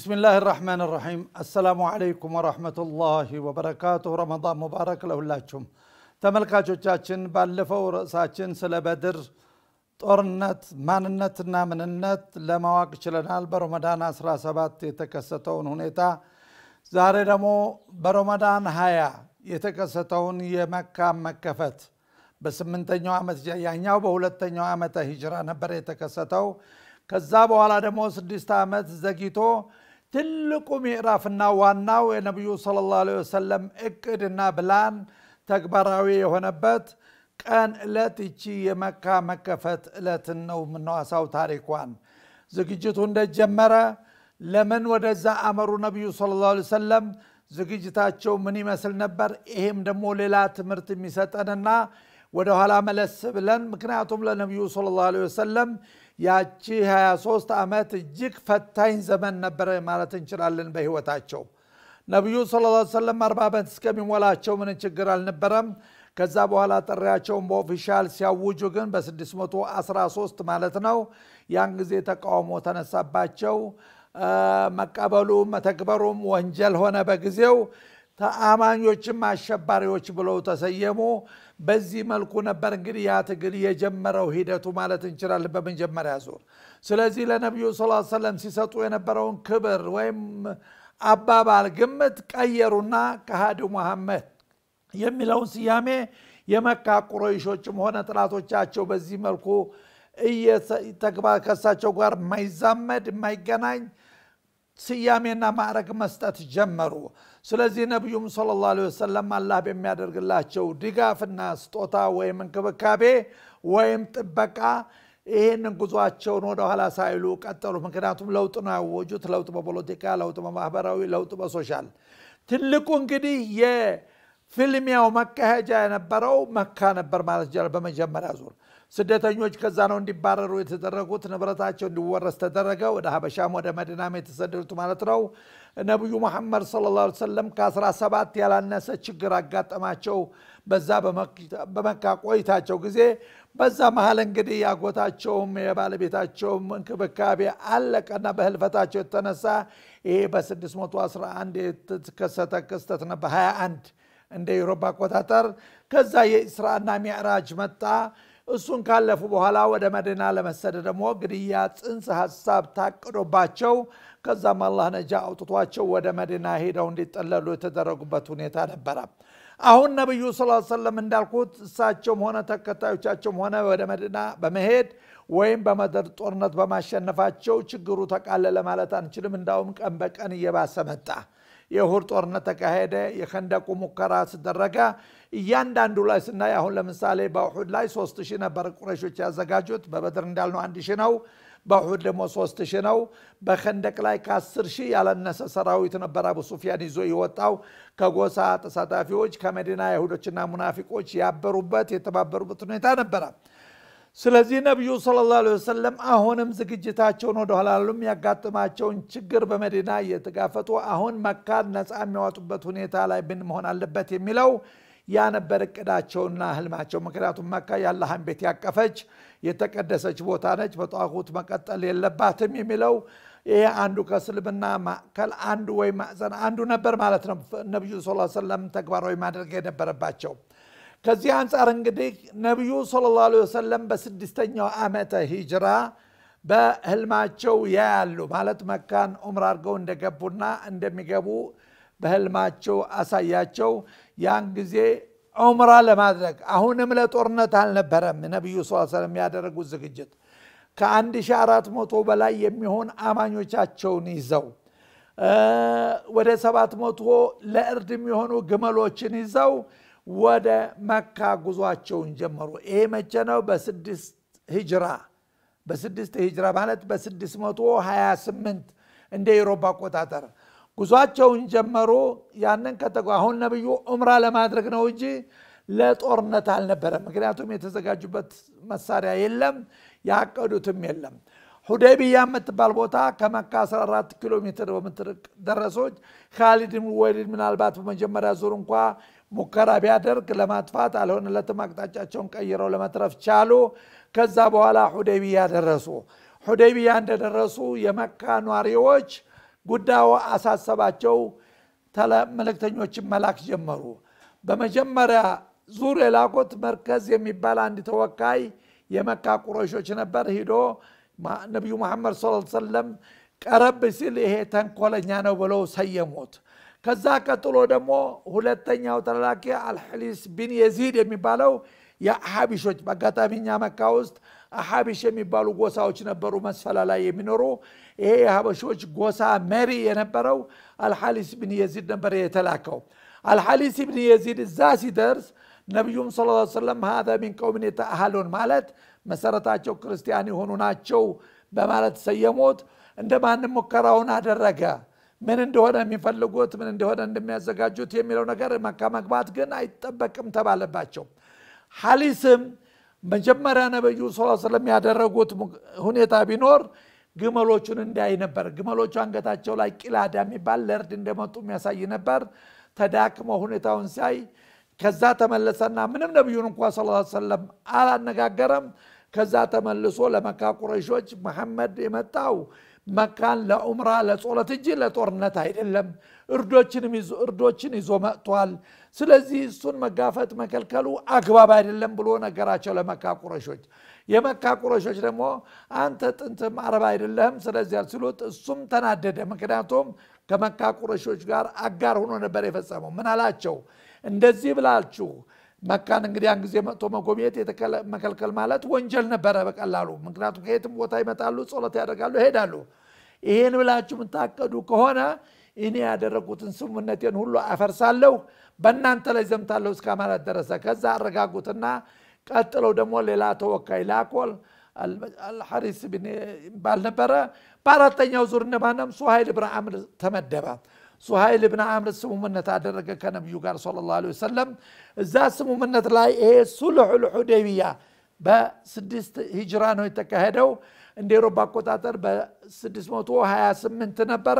بسم الله الرحمن الرحيم السلام عليكم ورحمة الله وبركاته رمضان مبارك لكم تملكا جوجاتشن بالفو رأساتشن سلا بدر طورنت ماننت نامننت لمواق چلنال برمضان اسرا سبات يتكستون هنيتا زاري رمو برمضان هيا يتكستون يمكا مكفت بس من تنو عمت جايا نيو بولت تنو عمت هجران بريتكستو كذابو على رمو سدست عمت زكيتو ትልቁ ምዕራፍና ዋናው የነቢዩ ሰለላሁ ዐለይሂ ወሰለም እቅድና ብላን ተግባራዊ የሆነበት ቀን ዕለት ይቺ የመካ መከፈት ዕለትን ነው የምናዋሳው ታሪኳን ዝግጅቱ እንደጀመረ ለምን ወደዛ አመሩ ነቢዩ ሰለላሁ ዐለይሂ ወሰለም ዝግጅታቸው ምን ይመስል ነበር ይሄም ደግሞ ሌላ ትምህርት የሚሰጠንና ወደኋላ መለስ ብለን ምክንያቱም ለነቢዩ ሰለላሁ ዐለይሂ ወሰለም ያቺ 23 ዓመት እጅግ ፈታኝ ዘመን ነበረ ማለት እንችላለን በህይወታቸው ነቢዩ ስለ ላ ሰለም አርባ ዓመት እስከሚሞላቸው ምን ችግር አልነበረም ከዛ በኋላ ጥሪያቸውን በኦፊሻል ሲያውጁ ግን በ613 ማለት ነው ያን ጊዜ ተቃውሞ ተነሳባቸው መቀበሉም መተግበሩም ወንጀል ሆነ በጊዜው ታአማኞችም አሸባሪዎች ብለው ተሰየሙ። በዚህ መልኩ ነበር እንግዲህ ያ ትግል የጀመረው ሂደቱ ማለት እንችላለን በመጀመሪያ ዙር። ስለዚህ ለነቢዩ ስ ሰለም ሲሰጡ የነበረውን ክብር ወይም አባባል ግምት ቀየሩና ከሃዲ ሙሐመድ የሚለውን ስያሜ የመካ ቁረይሾችም ሆነ ጥላቶቻቸው በዚህ መልኩ ተግባር ከሳቸው ጋር የማይዛመድ የማይገናኝ ስያሜና ማዕረግ መስጠት ጀመሩ ስለዚህ ነቢዩም ስለ ላ ወሰለም አላህ በሚያደርግላቸው ድጋፍና ስጦታ ወይም እንክብካቤ ወይም ጥበቃ ይህንን ጉዟቸውን ወደኋላ ሳይሉ ቀጠሉ ምክንያቱም ለውጥ ነው ያወጁት ለውጥ በፖለቲካ ለውጥ በማህበራዊ ለውጥ በሶሻል ትልቁ እንግዲህ የፍልሚያው መካሄጃ የነበረው መካ ነበር ማለት ይቻላል በመጀመሪያ ዙር ስደተኞች ከዛ ነው እንዲባረሩ የተደረጉት። ንብረታቸው እንዲወረስ ተደረገ። ወደ ሀበሻም ወደ መዲናም የተሰደዱት ማለት ነው። ነቢዩ መሐመድ ሰለላሁ ዐለይሂ ወሰለም ከ17 ያላነሰ ችግር አጋጠማቸው በዛ በመካ ቆይታቸው ጊዜ። በዛ መሀል እንግዲህ ያጎታቸውም የባለቤታቸውም እንክብካቤ አለቀና በህልፈታቸው የተነሳ ይሄ በ611 የተከሰተ ክስተት ነበር፣ 21 እንደ ዩሮፓ አቆጣጠር። ከዛ የእስራና ሚዕራጅ መጣ። እሱን ካለፉ በኋላ ወደ መዲና ለመሰደ ደግሞ ግድያ ጽንስ ሀሳብ ታቅዶባቸው ከዛም አላህ ነጃ አውጥቷቸው ወደ መዲና ሄደው እንዲጠለሉ የተደረጉበት ሁኔታ ነበረ አሁን ነቢዩ ስላ ሰለም እንዳልኩት እሳቸውም ሆነ ተከታዮቻቸውም ሆነ ወደ መዲና በመሄድ ወይም በመደር ጦርነት በማሸነፋቸው ችግሩ ተቃለለ ማለት አንችልም እንዳውም ቀን በቀን እየባሰ መጣ የእሁድ ጦርነት ተካሄደ የከንደቁ ሙከራ ስደረገ እያንዳንዱ ላይ ስናይ አሁን ለምሳሌ በእሑድ ላይ ሶስት ሺህ ነበር ቁረሾች ያዘጋጁት በበድር እንዳልነው አንድ ሺህ ነው በእሑድ ደግሞ ሶስት ሺህ ነው በከንደቅ ላይ ከአስር ሺህ ያለነሰ ሰራዊት ነበር አቡ ሱፊያን ይዞ የወጣው ከጎሳ ተሳታፊዎች ከመዲና አይሁዶችና ሙናፊቆች ያበሩበት የተባበሩበት ሁኔታ ነበረ ስለዚህ ነቢዩ ስለ ላሁ ወሰለም አሁንም ዝግጅታቸውን ወደኋላ ላሉም ያጋጥማቸውን ችግር በመዲና እየተጋፈጡ አሁን መካን ነፃ የሚያወጡበት ሁኔታ ላይ ብን መሆን አለበት የሚለው ያ ነበር እቅዳቸውና ህልማቸው። ምክንያቱም መካ የአላህን ቤት ያቀፈች የተቀደሰች ቦታ ነች፣ በጣዖት መቀጠል የለባትም የሚለው ይሄ አንዱ ከእስልምና ማዕከል አንዱ ወይ ማዕዘን አንዱ ነበር ማለት ነው። ነቢዩ ስ ሰለም ተግባራዊ ማድረግ የነበረባቸው ከዚህ አንጻር እንግዲህ ነቢዩ ሰለላሁ ዐለይሂ ወሰለም በስድስተኛው ዓመተ ሂጅራ በህልማቸው ያያሉ ማለት መካን ዑምራ አድርገው እንደገቡና እንደሚገቡ በህልማቸው አሳያቸው ያን ጊዜ ዑምራ ለማድረግ አሁንም ለጦርነት አልነበረም ነቢዩ ስ ሰለም ያደረጉት ዝግጅት ከአንድ ሺ አራት መቶ በላይ የሚሆን አማኞቻቸውን ይዘው ወደ ሰባት መቶ ለእርድ የሚሆኑ ግመሎችን ይዘው ወደ መካ ጉዟቸውን ጀመሩ። ይሄ መቼ ነው? በስድስት ሂጅራ በስድስት ሂጅራ ማለት በ628 እንደ ኤሮፓ አቆጣጠር ጉዟቸውን ጀመሩ። ያንን ከተጓ አሁን ነብዩ ዑምራ ለማድረግ ነው እንጂ ለጦርነት አልነበረም። ምክንያቱም የተዘጋጁበት መሳሪያ የለም፣ ያቀዱትም የለም። ሁዴቢያ የምትባል ቦታ ከመካ 14 ኪሎ ሜትር በምትርቅ ደረሶች። ካሊድ ወሊድ ምናልባት በመጀመሪያ ዙር እንኳ ሙከራ ቢያደርግ ለማጥፋት አልሆንለትም አቅጣጫቸውን ቀይረው ለመትረፍ ቻሉ። ከዛ በኋላ ሁዴቢያ ደረሱ። ሁደቢያ እንደደረሱ የመካ ኗሪዎች ጉዳዩ አሳሰባቸው። መልእክተኞችን መላክ ጀመሩ። በመጀመሪያ ዙር የላኩት መርከዝ የሚባል አንድ ተወካይ የመካ ቁረሾች ነበር። ሂዶ ነቢዩ መሐመድ ሰለም ቀረብ ሲል ይሄ ተንኮለኛ ነው ብለው ሰየሙት። ከዛ ቀጥሎ ደግሞ ሁለተኛው ተላላኪ አልሐሊስ ቢን የዚድ የሚባለው የአሐቢሾች በአጋጣሚ እኛ መካ ውስጥ አሐቢሽ የሚባሉ ጎሳዎች ነበሩ መስፈላ ላይ የሚኖሩ ይሄ የሀበሾች ጎሳ መሪ የነበረው አልሐሊስ ብን የዚድ ነበር የተላከው አልሐሊስ ብን የዚድ እዛ ሲደርስ ነቢዩም ስለ ሰለም ሀዛ ሚን ቀውሚን የተአህሉን ማለት መሰረታቸው ክርስቲያን የሆኑ ናቸው በማለት ሰየሞት እንደ ማንም ሙከራውን አደረገ ምን እንደሆነ የሚፈልጉት ምን እንደሆነ እንደሚያዘጋጁት የሚለው ነገር መካ መግባት ግን አይጠበቅም ተባለባቸው ሀሊስም መጀመሪያ ነቢዩ ስለም ያደረጉት ሁኔታ ቢኖር ግመሎቹን እንዳይ ነበር ግመሎቹ አንገታቸው ላይ ቂላዳ የሚባል ለእርድ እንደመጡ የሚያሳይ ነበር ተዳክሞ ሁኔታውን ሲያይ ከዛ ተመለሰና ምንም ነቢዩን እንኳ ስ ሰለም አላነጋገረም ከዛ ተመልሶ ለመካ ቁረሾች መሐመድ የመጣው መካን ለዑምራ ለጾለት እንጂ ለጦርነት አይደለም እርዶችን ይዞ መጥቷል ስለዚህ እሱን መጋፈጥ መከልከሉ አግባብ አይደለም ብሎ ነገራቸው ለመካ ቁረሾች የመካ ቁረሾች ደግሞ አንተ ጥንትም አረብ አይደለህም ስለዚያ ሲሉት እሱም ተናደደ ምክንያቱም ከመካ ቁረሾች ጋር አጋር ሆኖ ነበር የፈጸመው ምን አላቸው እንደዚህ ብላችሁ መካን እንግዲህ ያን ጊዜ መጥቶ መጎብኘት መከልከል ማለት ወንጀል ነበረ በቀላሉ ምክንያቱም ከየትም ቦታ ይመጣሉ ጸሎት ያደርጋሉ ይሄዳሉ ይህን ብላችሁ የምታቀዱ ከሆነ እኔ ያደረጉትን ስሙነቴን ሁሉ አፈርሳለሁ በእናንተ ላይ ዘምታለሁ እስከ ማለት ደረሰ ከዛ አረጋጉትና ቀጥለው ደግሞ ሌላ ተወካይ ላኮል አልሐሪስ ባል ነበረ በአራተኛው ዙር እነማንም ሱሀይል ብን አምር ተመደበ ሱሀይል ብን አምር ስሙምነት አደረገ ከነቢዩ ጋር ለ ላ ወሰለም እዛ ስሙምነት ላይ ይሄ ሱልሑል ሑዴቢያ በስድስት ሂጅራ ነው የተካሄደው እንደ ኤሮፓ አቆጣጠር በ628 ነበረ።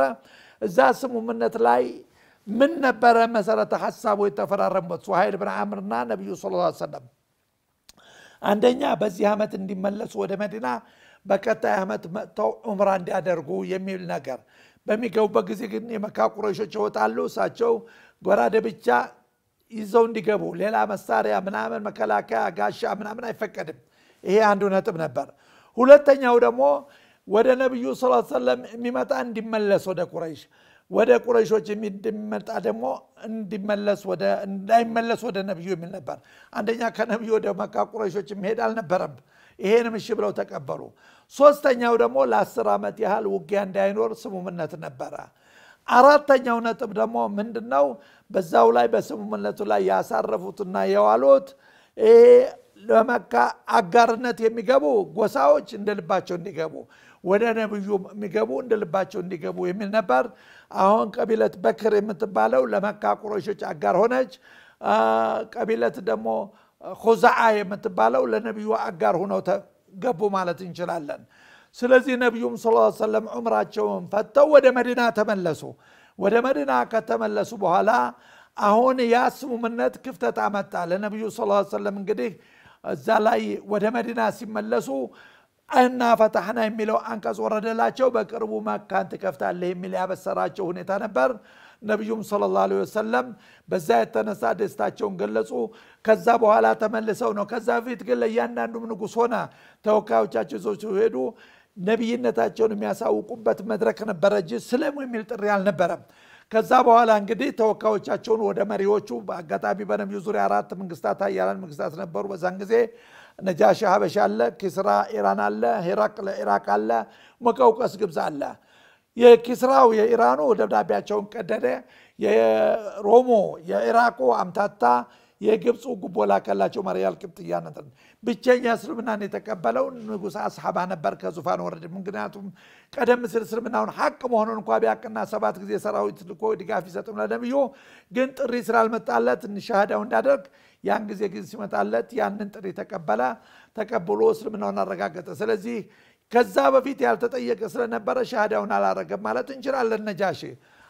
እዛ ስምምነት ላይ ምን ነበረ መሰረተ ሀሳቡ የተፈራረሙበት ሱሀይል ብን አምርና ነቢዩ ስ ሰለም አንደኛ በዚህ ዓመት እንዲመለሱ ወደ መዲና በቀጣይ ዓመት መጥተው ዑምራ እንዲያደርጉ የሚል ነገር። በሚገቡበት ጊዜ ግን የመካ ቁረሾች ይወጣሉ። እሳቸው ጎራደ ብቻ ይዘው እንዲገቡ ሌላ መሳሪያ ምናምን መከላከያ፣ ጋሻ ምናምን አይፈቀድም። ይሄ አንዱ ነጥብ ነበር። ሁለተኛው ደግሞ ወደ ነቢዩ ስ ሰለም የሚመጣ እንዲመለስ ወደ ቁረይሽ ወደ ቁረይሾች የሚመጣ ደግሞ እንዲመለስ እንዳይመለስ ወደ ነቢዩ የሚል ነበር። አንደኛ ከነቢዩ ወደ መካ ቁረይሾች መሄድ አልነበረም። ይሄንም እሺ ብለው ተቀበሉ። ሶስተኛው ደግሞ ለአስር ዓመት ያህል ውጊያ እንዳይኖር ስሙምነት ነበረ። አራተኛው ነጥብ ደግሞ ምንድነው? በዛው ላይ በስሙምነቱ ላይ ያሳረፉትና የዋሉት ለመካ አጋርነት የሚገቡ ጎሳዎች እንደ ልባቸው እንዲገቡ ወደ ነብዩ የሚገቡ እንደ ልባቸው እንዲገቡ የሚል ነበር። አሁን ቀቢለት በክር የምትባለው ለመካ ቁረሾች አጋር ሆነች። ቀቢለት ደግሞ ሁዛአ የምትባለው ለነቢዩ አጋር ሁነው ገቡ ማለት እንችላለን። ስለዚህ ነቢዩም ስ ሰለም ዑምራቸውን ፈተው ወደ መዲና ተመለሱ። ወደ መዲና ከተመለሱ በኋላ አሁን ያ ስምምነት ክፍተት አመጣ። ለነቢዩ ስ ሰለም እንግዲህ እዛ ላይ ወደ መዲና ሲመለሱ እና ፈታህና የሚለው አንቀጽ ወረደላቸው በቅርቡ መካን ትከፍታለህ የሚል ያበሰራቸው ሁኔታ ነበር ነቢዩም ስለ ላሁ ወሰለም በዛ የተነሳ ደስታቸውን ገለጹ ከዛ በኋላ ተመልሰው ነው ከዛ በፊት ግን ለእያንዳንዱም ንጉስ ሆነ ተወካዮቻቸው ይዞች ሄዱ ነቢይነታቸውን የሚያሳውቁበት መድረክ ነበረ እጅ ስለሙ የሚል ጥሪ አልነበረም ከዛ በኋላ እንግዲህ ተወካዮቻቸውን ወደ መሪዎቹ በአጋጣሚ በነቢዩ ዙሪያ አራት መንግስታት አያላን መንግስታት ነበሩ በዛን ጊዜ ነጃሽ ሀበሻ አለ ኪስራ ኢራን አለ ሄራቅ ኢራቅ አለ መቀውቀስ ግብፅ አለ የኪስራው የኢራኑ ደብዳቤያቸውን ቀደደ የሮሞ የኢራቁ አምታታ የግብፁ ጉቦ ላከላቸው ማርያል ቅብጥያነትን ብቸኛ እስልምናን የተቀበለው ንጉሥ አስሓባ ነበር ከዙፋን ወረድ። ምክንያቱም ቀደም ሲል እስልምናውን ሀቅ መሆኑን እንኳ ቢያቅና ሰባት ጊዜ ሰራዊት ልኮ ድጋፍ ይሰጥም ለነብዩ ግን ጥሪ ስላልመጣለት እንሻሃዳው እንዳደርግ ያን ጊዜ ጊዜ ሲመጣለት ያንን ጥሪ ተቀበለ። ተቀብሎ እስልምናውን አረጋገጠ። ስለዚህ ከዛ በፊት ያልተጠየቀ ስለነበረ ሻሃዳውን አላረገም ማለት እንችላለን ነጃሼ።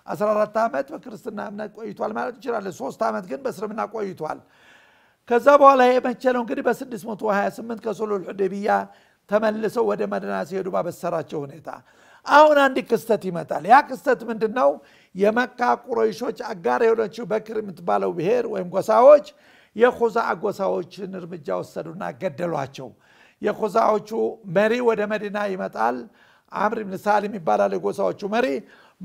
14 ዓመት በክርስትና እምነት ቆይቷል ማለት እንችላለን ሶስት ዓመት ግን በእስልምና ቆይቷል ከዛ በኋላ የመቸለው እንግዲህ በ628 ከሶሎል ሑደቢያ ተመልሰው ወደ መድና ሲሄዱ ባበሰራቸው ሁኔታ አሁን አንድ ክስተት ይመጣል ያ ክስተት ምንድን ነው የመካ ቁረይሾች አጋር የሆነችው በክር የምትባለው ብሔር ወይም ጎሳዎች የኮዛ ጎሳዎችን እርምጃ ወሰዱና ገደሏቸው የኮዛዎቹ መሪ ወደ መዲና ይመጣል አምር ብን ሳሊም ይባላል የጎሳዎቹ መሪ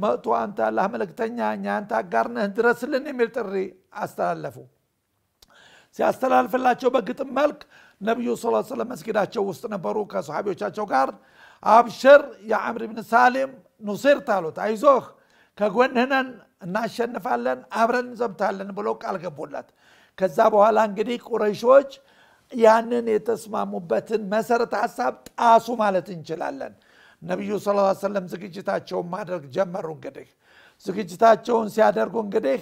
መጡ አንተ አላህ መልእክተኛ እኛ አንተ አጋርነህ ድረስልን የሚል ጥሪ አስተላለፉ ሲያስተላልፍላቸው በግጥም መልክ ነቢዩ ስ ስለም መስጊዳቸው ውስጥ ነበሩ ከሰሓቢዎቻቸው ጋር አብሽር የአምር ብን ሳሊም ኑሲርት አሉት አይዞህ ከጎንህነን እናሸንፋለን አብረን ዘምታለን ብሎ ቃል ገቡላት ከዛ በኋላ እንግዲህ ቁረይሾች ያንን የተስማሙበትን መሰረተ ሀሳብ ጣሱ ማለት እንችላለን ነቢዩ ስለ ሰለም ዝግጅታቸውን ማድረግ ጀመሩ። እንግዲህ ዝግጅታቸውን ሲያደርጉ እንግዲህ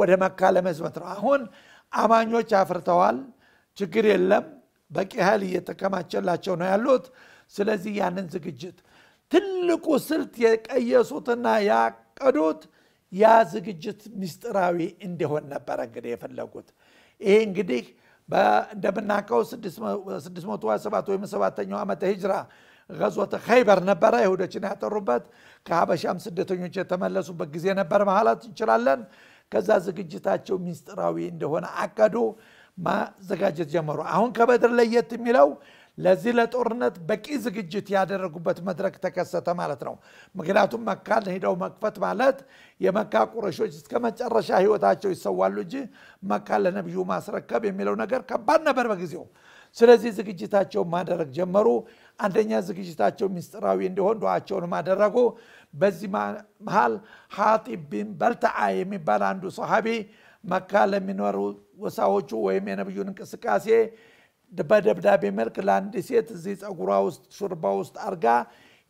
ወደ መካ ለመዝመት ነው። አሁን አማኞች አፍርተዋል፣ ችግር የለም፣ በቂ ኃይል እየተከማቸላቸው ነው ያሉት። ስለዚህ ያንን ዝግጅት ትልቁ ስልት የቀየሱትና ያቀዱት ያ ዝግጅት ምስጢራዊ እንዲሆን ነበረ እንግዲህ የፈለጉት። ይሄ እንግዲህ እንደምናውቀው 607 ወይም ሰባተኛው ዓመተ ሂጅራ ገዝወተ ኸይበር ነበረ ይሁዶችን ያጠሩበት ከሀበሻም ስደተኞች የተመለሱበት ጊዜ ነበር ማለት እንችላለን ከዛ ዝግጅታቸው ሚስጥራዊ እንደሆነ አቀዱ ማዘጋጀት ጀመሩ አሁን ከበድር ለየት የሚለው ለዚህ ለጦርነት በቂ ዝግጅት ያደረጉበት መድረክ ተከሰተ ማለት ነው ምክንያቱም መካን ሄደው መክፈት ማለት የመካ ቁረሾች እስከ መጨረሻ ህይወታቸው ይሰዋሉ እንጂ መካን ለነቢዩ ማስረከብ የሚለው ነገር ከባድ ነበር በጊዜው ስለዚህ ዝግጅታቸው ማደረግ ጀመሩ። አንደኛ ዝግጅታቸው ሚስጥራዊ እንዲሆን ዱዓቸውንም አደረጉ። በዚህ መሃል ሀጢ ቢን በልተዓ የሚባል አንዱ ሰሐቢ መካ ለሚኖሩ ወሳዎቹ ወይም የነቢዩን እንቅስቃሴ በደብዳቤ መልክ ለአንድ ሴት እዚህ ፀጉሯ ውስጥ ሹርባ ውስጥ አርጋ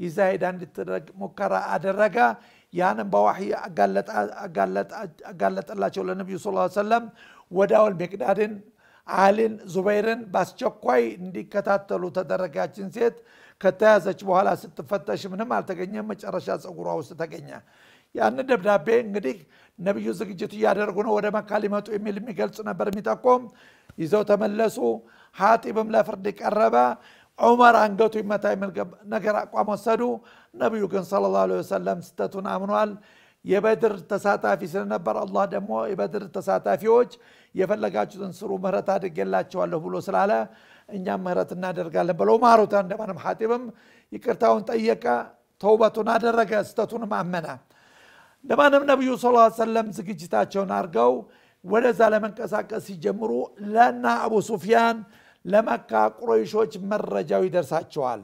ይዛሄዳ እንድትደረግ ሙከራ አደረገ። ያንም በዋሒ አጋለጠላቸው ለነቢዩ ስ ሰለም ወዳውል ሚቅዳድን አሊን ዙበይርን በአስቸኳይ እንዲከታተሉ ተደረጋችን ሴት ከተያዘች በኋላ ስትፈተሽ ምንም አልተገኘም መጨረሻ ፀጉሯ ውስጥ ተገኘ ያን ደብዳቤ እንግዲህ ነቢዩ ዝግጅት እያደረጉ ነው ወደ መካ ሊመጡ የሚል የሚገልጽ ነበር የሚጠቆም ይዘው ተመለሱ ሀጢብም ለፍርድ ቀረበ ዑመር አንገቱ ይመታ የሚል ነገር አቋም ወሰዱ ነቢዩ ግን ስለ ላ ወሰለም ስተቱን አምኗል የበድር ተሳታፊ ስለነበር አላህ ደግሞ የበድር ተሳታፊዎች የፈለጋችሁትን ስሩ ምህረት አድርጌላቸዋለሁ ብሎ ስላለ እኛም ምህረት እናደርጋለን ብለው ማሩታ እንደማንም ሀጢብም ይቅርታውን ጠየቀ ተውበቱን አደረገ ስተቱንም አመነ እንደማንም ነቢዩ ስ ሰለም ዝግጅታቸውን አድርገው ወደዛ ለመንቀሳቀስ ሲጀምሩ ለና አቡ ሱፊያን ለመካ ቁረይሾች መረጃው ይደርሳቸዋል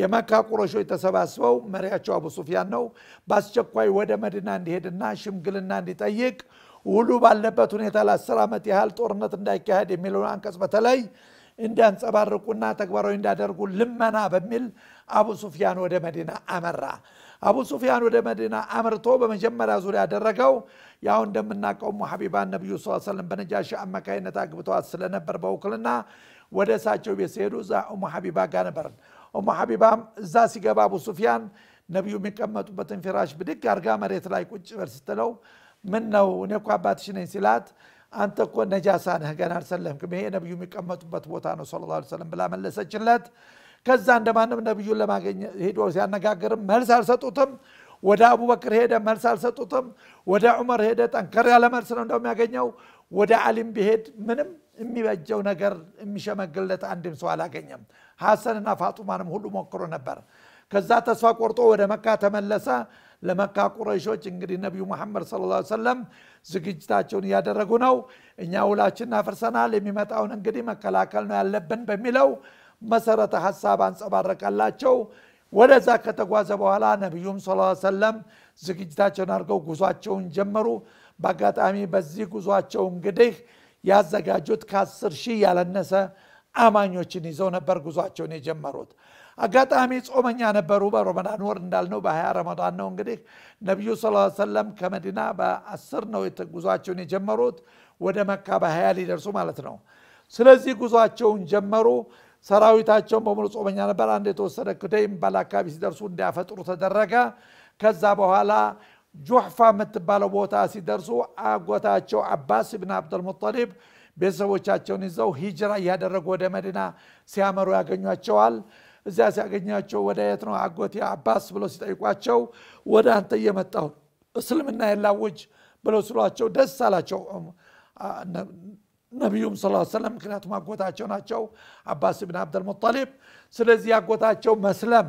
የመካ ቁረሾች ተሰባስበው መሪያቸው አቡ ሱፊያን ነው በአስቸኳይ ወደ መድና እንዲሄድና ሽምግልና እንዲጠይቅ ውሉ ባለበት ሁኔታ ለአስር ዓመት ያህል ጦርነት እንዳይካሄድ የሚለውን አንቀጽ በተለይ እንዲያንጸባርቁና ተግባራዊ እንዳደርጉ ልመና በሚል አቡ ሱፊያን ወደ መዲና አመራ። አቡ ሱፊያን ወደ መዲና አምርቶ በመጀመሪያ ዙሪያ ያደረገው ያው እንደምናውቀው ሐቢባን ነቢዩ ስ ሰለም በነጃሽ አማካይነት አግብተዋት ስለነበር በውክልና ወደ እሳቸው ቤት ሲሄዱ እዛ ኡሙ ሐቢባ ጋር ነበር። ኡሙ ሐቢባም እዛ ሲገባ አቡ ሱፊያን ነቢዩ የሚቀመጡበትን ፊራሽ ብድግ አርጋ መሬት ላይ ቁጭ በል ስትለው ምን ነው እኔ እኮ አባትሽ ነኝ ሲላት አንተ እኮ ነጃሳ ነህ ገና አልሰለምክም ይሄ ነቢዩ የሚቀመጡበት ቦታ ነው ስለ ላ ሰለም ብላ መለሰችለት ከዛ እንደማንም ነቢዩን ለማገኘ ሄዶ ሲያነጋግርም መልስ አልሰጡትም ወደ አቡበክር ሄደ መልስ አልሰጡትም ወደ ዑመር ሄደ ጠንከር ያለ መልስ ነው እንደሚያገኘው ወደ አሊም ቢሄድ ምንም የሚበጀው ነገር የሚሸመግለት አንድም ሰው አላገኘም ሐሰንና ፋጡማንም ሁሉ ሞክሮ ነበር ከዛ ተስፋ ቆርጦ ወደ መካ ተመለሰ ለመካ ቁረይሾች እንግዲህ ነቢዩ መሐመድ ስለ ላ ሰለም ዝግጅታቸውን እያደረጉ ነው እኛ ውላችን አፍርሰናል የሚመጣውን እንግዲህ መከላከል ነው ያለብን በሚለው መሰረተ ሀሳብ አንጸባረቀላቸው ወደዛ ከተጓዘ በኋላ ነቢዩም ስ ሰለም ዝግጅታቸውን አድርገው ጉዟቸውን ጀመሩ በአጋጣሚ በዚህ ጉዟቸው እንግዲህ ያዘጋጁት ከአስር ሺህ ያለነሰ አማኞችን ይዘው ነበር ጉዟቸውን የጀመሩት አጋጣሚ ጾመኛ ነበሩ በረመዳን ወር እንዳልነው በሀያ ረመዳን ነው እንግዲህ ነቢዩ ስ ሰለም ከመዲና በአስር ነው ጉዟቸውን የጀመሩት ወደ መካ በሀያ ሊደርሱ ማለት ነው ስለዚህ ጉዟቸውን ጀመሩ ሰራዊታቸውን በሙሉ ጾመኛ ነበር አንድ የተወሰነ ክደይም የሚባል አካባቢ ሲደርሱ እንዲያፈጥሩ ተደረገ ከዛ በኋላ ጆሕፋ የምትባለው ቦታ ሲደርሱ አጎታቸው አባስ ብን አብደልሙጠሊብ ቤተሰቦቻቸውን ይዘው ሂጅራ እያደረጉ ወደ መዲና ሲያመሩ ያገኟቸዋል እዚያ ሲያገኛቸው ወደ የት ነው አጎቴ አባስ ብለው ሲጠይቋቸው ወደ አንተ እየመጣሁ እስልምና የላወጅ ብለው ስሏቸው ደስ አላቸው ነቢዩም ስ ሰለም ምክንያቱም አጎታቸው ናቸው አባስ ብን አብደልሙጠሊብ ስለዚህ አጎታቸው መስለም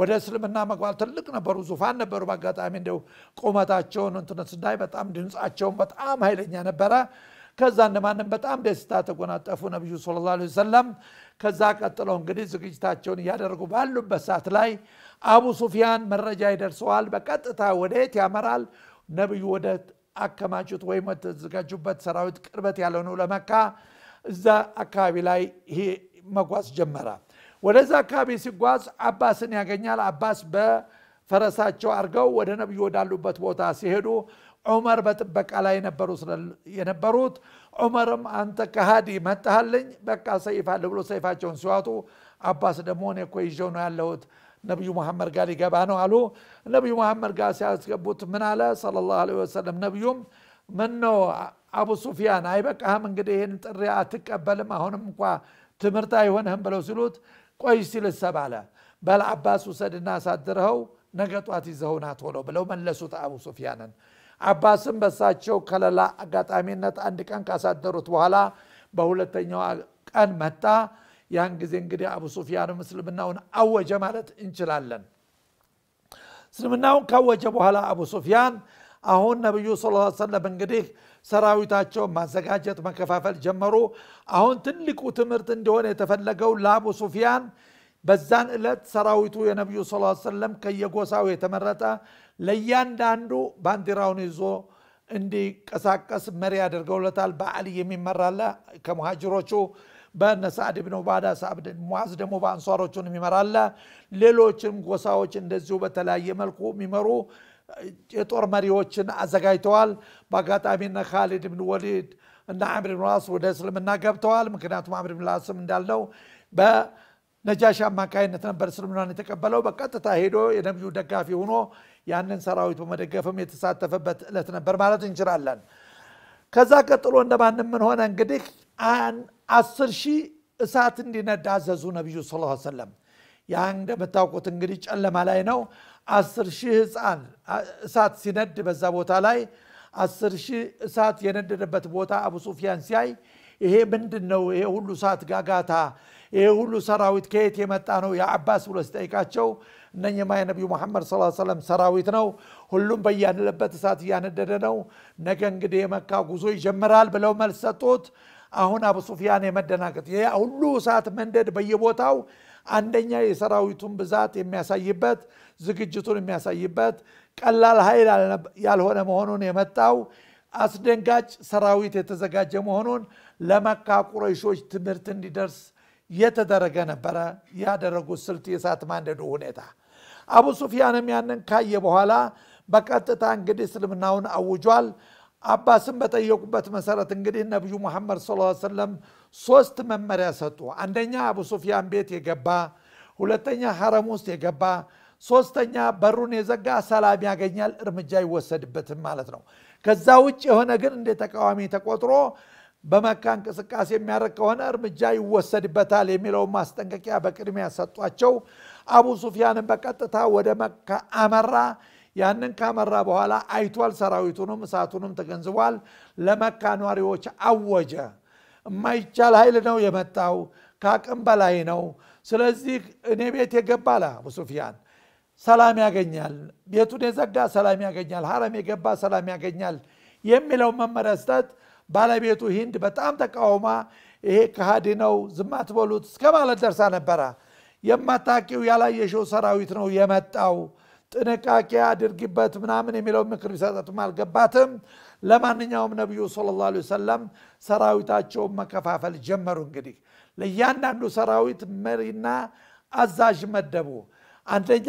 ወደ እስልምና መግባል ትልቅ ነበሩ ዙፋን ነበሩ በአጋጣሚ እንደው ቁመታቸውን እንትነ ስናይ በጣም ድምፃቸውን በጣም ሀይለኛ ነበረ ከዛ እንደማንም በጣም ደስታ ተጎናጠፉ ነቢዩ ስለ ላ ሰለም ከዛ ቀጥለው እንግዲህ ዝግጅታቸውን እያደረጉ ባሉበት ሰዓት ላይ አቡ ሱፊያን መረጃ ይደርሰዋል። በቀጥታ ወደየት ያመራል? ነቢዩ ወደ አከማቹት ወይም ወደተዘጋጁበት ሰራዊት ቅርበት ነው ለመካ እዛ አካባቢ ላይ ይሄ መጓዝ ጀመረ። ወደዛ አካባቢ ሲጓዝ አባስን ያገኛል። አባስ በፈረሳቸው አድርገው ወደ ነቢዩ ወዳሉበት ቦታ ሲሄዱ ዑመር በጥበቃ ላይ የነበሩት ዑመርም አንተ ከሃዲ መታሃልኝ በቃ ሰይፍ አለ ብሎ ሰይፋቸውን ሲዋጡ አባስ ደግሞ እኔ እኮ ይዤው ነው ያለሁት ነቢዩ መሐመድ ጋር ሊገባ ነው አሉ ነቢዩ መሐመድ ጋር ሲያስገቡት ምን አለ ለ ላሁ ወሰለም ነቢዩም ምን ነው አቡ ሱፊያን አይበቃህም እንግዲህ ይህን ጥሪ አትቀበልም አሁንም እንኳ ትምህርት አይሆንህም ብለው ሲሉት ቆይ ሲልሰብ አለ በል አባስ ውሰድና አሳድረኸው ነገ ጧት ይዘኸውና ቶሎ ብለው መለሱት አቡ ሱፊያንን አባስም በሳቸው ከለላ አጋጣሚነት አንድ ቀን ካሳደሩት በኋላ በሁለተኛው ቀን መጣ ያን ጊዜ እንግዲህ አቡ ሱፊያን እስልምናውን አወጀ ማለት እንችላለን እስልምናውን ካወጀ በኋላ አቡ ሱፊያን አሁን ነቢዩ ስ ሰለም እንግዲህ ሰራዊታቸውን ማዘጋጀት መከፋፈል ጀመሩ አሁን ትልቁ ትምህርት እንደሆነ የተፈለገው ለአቡ ሱፊያን በዛን ዕለት ሰራዊቱ የነቢዩ ስ ሰለም ከየጎሳው የተመረጠ ለእያንዳንዱ ባንዲራውን ይዞ እንዲቀሳቀስ መሪ ያደርገውለታል። በአሊ የሚመራለ ከሙሃጅሮቹ በነ ብን ባዳ ሳብድ ሙዝ ደግሞ በአንሷሮቹን የሚመራለ ሌሎችም ጎሳዎች እንደዚሁ በተለያየ መልኩ የሚመሩ የጦር መሪዎችን አዘጋጅተዋል። በአጋጣሚ እነ ካሊድ ብን ወሊድ እና አምር ብን ላስ ወደ እስልምና ገብተዋል። ምክንያቱም አምር ብን ላስም እንዳልነው በነጃሽ አማካይነት ነበር እስልምናን የተቀበለው። በቀጥታ ሄዶ የነቢዩ ደጋፊ ሆኖ ያንን ሰራዊት በመደገፍም የተሳተፈበት እለት ነበር ማለት እንችላለን። ከዛ ቀጥሎ እንደማንም ምን ሆነ እንግዲህ አስር ሺህ እሳት እንዲነድ አዘዙ ነቢዩ ስ ሰለም ያ እንደምታውቁት እንግዲህ ጨለማ ላይ ነው። አስር ሺህ ህፃን እሳት ሲነድ በዛ ቦታ ላይ አስር ሺህ እሳት የነደደበት ቦታ አቡ ሱፊያን ሲያይ ይሄ ምንድን ነው? ይሄ ሁሉ እሳት ጋጋታ ይሄ ሁሉ ሰራዊት ከየት የመጣ ነው የአባስ ብሎ ሲጠይቃቸው እነኝማ ማ የነቢዩ መሐመድ ስ ሰለም ሰራዊት ነው ሁሉም በያንለበት እሳት እያነደደ ነው ነገ እንግዲህ የመካ ጉዞ ይጀምራል ብለው መልስ ሰጡት አሁን አቡ ሱፊያን የመደናገጥ ሁሉ እሳት መንደድ በየቦታው አንደኛ የሰራዊቱን ብዛት የሚያሳይበት ዝግጅቱን የሚያሳይበት ቀላል ኃይል ያልሆነ መሆኑን የመጣው አስደንጋጭ ሰራዊት የተዘጋጀ መሆኑን ለመካ ቁረይሾች ትምህርት እንዲደርስ የተደረገ ነበረ ያደረጉት ስልት የእሳት ማንደዱ ሁኔታ። አቡ ሱፊያንም ያንን ካየ በኋላ በቀጥታ እንግዲህ እስልምናውን አውጇል። አባስም በጠየቁበት መሰረት እንግዲህ ነቢዩ መሐመድ ስ ሰለም ሶስት መመሪያ ሰጡ። አንደኛ አቡ ሱፊያን ቤት የገባ ሁለተኛ ሐረም ውስጥ የገባ ሶስተኛ በሩን የዘጋ ሰላም ያገኛል፣ እርምጃ ይወሰድበትም ማለት ነው። ከዛ ውጭ የሆነ ግን እንደ ተቃዋሚ ተቆጥሮ በመካ እንቅስቃሴ የሚያደርግ ከሆነ እርምጃ ይወሰድበታል የሚለውን ማስጠንቀቂያ በቅድሚያ ሰጧቸው። አቡ ሱፊያንን በቀጥታ ወደ መካ አመራ። ያንን ካመራ በኋላ አይቷል፣ ሰራዊቱንም እሳቱንም ተገንዝቧል። ለመካ ኗሪዎች አወጀ። የማይቻል ኃይል ነው የመጣው፣ ከአቅም በላይ ነው። ስለዚህ እኔ ቤት የገባለ አቡ ሱፊያን ሰላም ያገኛል፣ ቤቱን የዘጋ ሰላም ያገኛል፣ ሀረም የገባ ሰላም ያገኛል የሚለው መመሪያ ባለቤቱ ሂንድ በጣም ተቃውማ ይሄ ከሃዲ ነው ዝማት በሉት እስከ ማለት ደርሳ ነበረ። የማታቂው ያላየሸው ሰራዊት ነው የመጣው ጥንቃቄ አድርጊበት ምናምን የሚለው ምክር ቢሰጠትም አልገባትም። ለማንኛውም ነቢዩ ለ ላ ሰለም ሰራዊታቸውን መከፋፈል ጀመሩ። እንግዲህ ለእያንዳንዱ ሰራዊት መሪና አዛዥ መደቡ። አንደኛ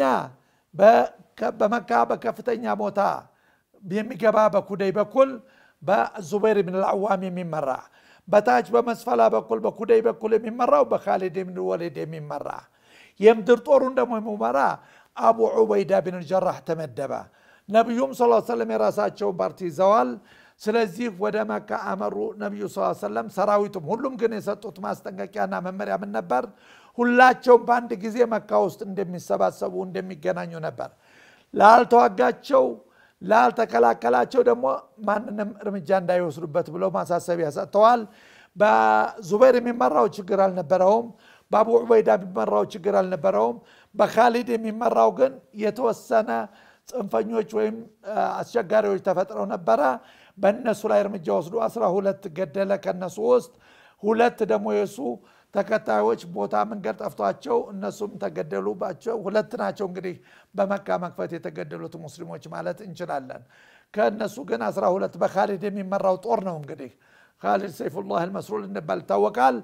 በመካ በከፍተኛ ቦታ የሚገባ በኩደይ በኩል በዙበይር ብን ልአዋም የሚመራ በታች በመስፈላ በኩል በኩደይ በኩል የሚመራው በካሊድ ብን ወሊድ የሚመራ የምድር ጦሩን ደግሞ የሚመራ አቡ ዑበይዳ ብን ጀራህ ተመደበ ነቢዩም ስ ሰለም የራሳቸውን ፓርቲ ይዘዋል ስለዚህ ወደ መካ አመሩ ነቢዩ ስ ሰለም ሰራዊቱም ሁሉም ግን የሰጡት ማስጠንቀቂያና መመሪያ ምን ነበር ሁላቸውም በአንድ ጊዜ መካ ውስጥ እንደሚሰባሰቡ እንደሚገናኙ ነበር ላልተዋጋቸው ላልተከላከላቸው ደግሞ ማንንም እርምጃ እንዳይወስዱበት ብሎ ማሳሰቢያ ሰጥተዋል በዙበይር የሚመራው ችግር አልነበረውም በአቡ ዑበይዳ የሚመራው ችግር አልነበረውም በካሊድ የሚመራው ግን የተወሰነ ጽንፈኞች ወይም አስቸጋሪዎች ተፈጥረው ነበረ በእነሱ ላይ እርምጃ ወስዶ ሁለት ገደለ ከነሱ ውስጥ ሁለት ደግሞ የሱ ተከታዮች ቦታ መንገድ ጠፍቷቸው እነሱም ተገደሉባቸው። ሁለት ናቸው እንግዲህ በመካ መክፈት የተገደሉት ሙስሊሞች ማለት እንችላለን። ከእነሱ ግን አስራ ሁለት በካሊድ የሚመራው ጦር ነው እንግዲህ ካሊድ ሰይፉላህ አልመስሩል እንባል ይታወቃል።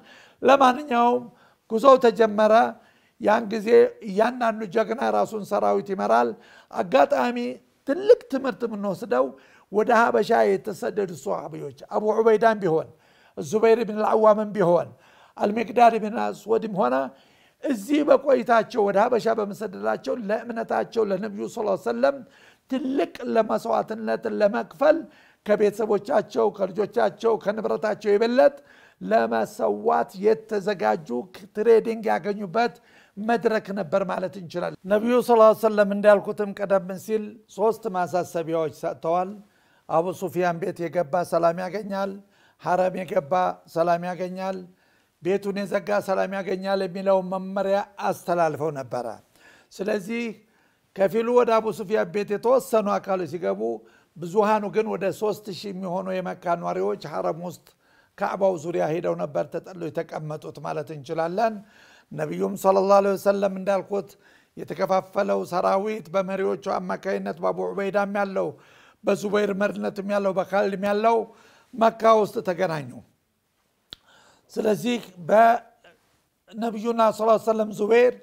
ለማንኛውም ጉዞው ተጀመረ። ያን ጊዜ እያንዳንዱ ጀግና ራሱን ሰራዊት ይመራል። አጋጣሚ ትልቅ ትምህርት የምንወስደው ወደ ሀበሻ የተሰደዱ ሰሃቢዎች አቡ ዑበይዳን ቢሆን ዙበይር ብን ልአዋምን ቢሆን አልሜቅዳድ ብን አስወድም ሆነ እዚህ በቆይታቸው ወደ ሀበሻ በመሰደዳቸው ለእምነታቸው ለነቢዩ ስ ሰለም ትልቅ ለመስዋዕትነትን ለመክፈል ከቤተሰቦቻቸው ከልጆቻቸው ከንብረታቸው የበለጥ ለመሰዋት የተዘጋጁ ትሬዲንግ ያገኙበት መድረክ ነበር ማለት እንችላል ነቢዩ ስ ሰለም እንዳልኩትም ቀደም ሲል ሶስት ማሳሰቢያዎች ሰጥተዋል። አቡ ሱፊያን ቤት የገባ ሰላም ያገኛል። ሐረም የገባ ሰላም ያገኛል። ቤቱን የዘጋ ሰላም ያገኛል የሚለውን መመሪያ አስተላልፈው ነበረ። ስለዚህ ከፊሉ ወደ አቡ ሱፊያን ቤት የተወሰኑ አካሎች ሲገቡ፣ ብዙሃኑ ግን ወደ ሶስት ሺህ የሚሆኑ የመካ ኗሪዎች ሐረም ውስጥ ካዕባው ዙሪያ ሄደው ነበር ተጠሎ የተቀመጡት ማለት እንችላለን። ነቢዩም ሰለላሁ ዐለይሂ ወሰለም እንዳልኩት የተከፋፈለው ሰራዊት በመሪዎቹ አማካይነት በአቡ ዑበይዳም ያለው በዙበይር መሪነትም ያለው በካልድም ያለው መካ ውስጥ ተገናኙ። ስለዚህ በነቢዩና ስላ ሰለም ዙቤር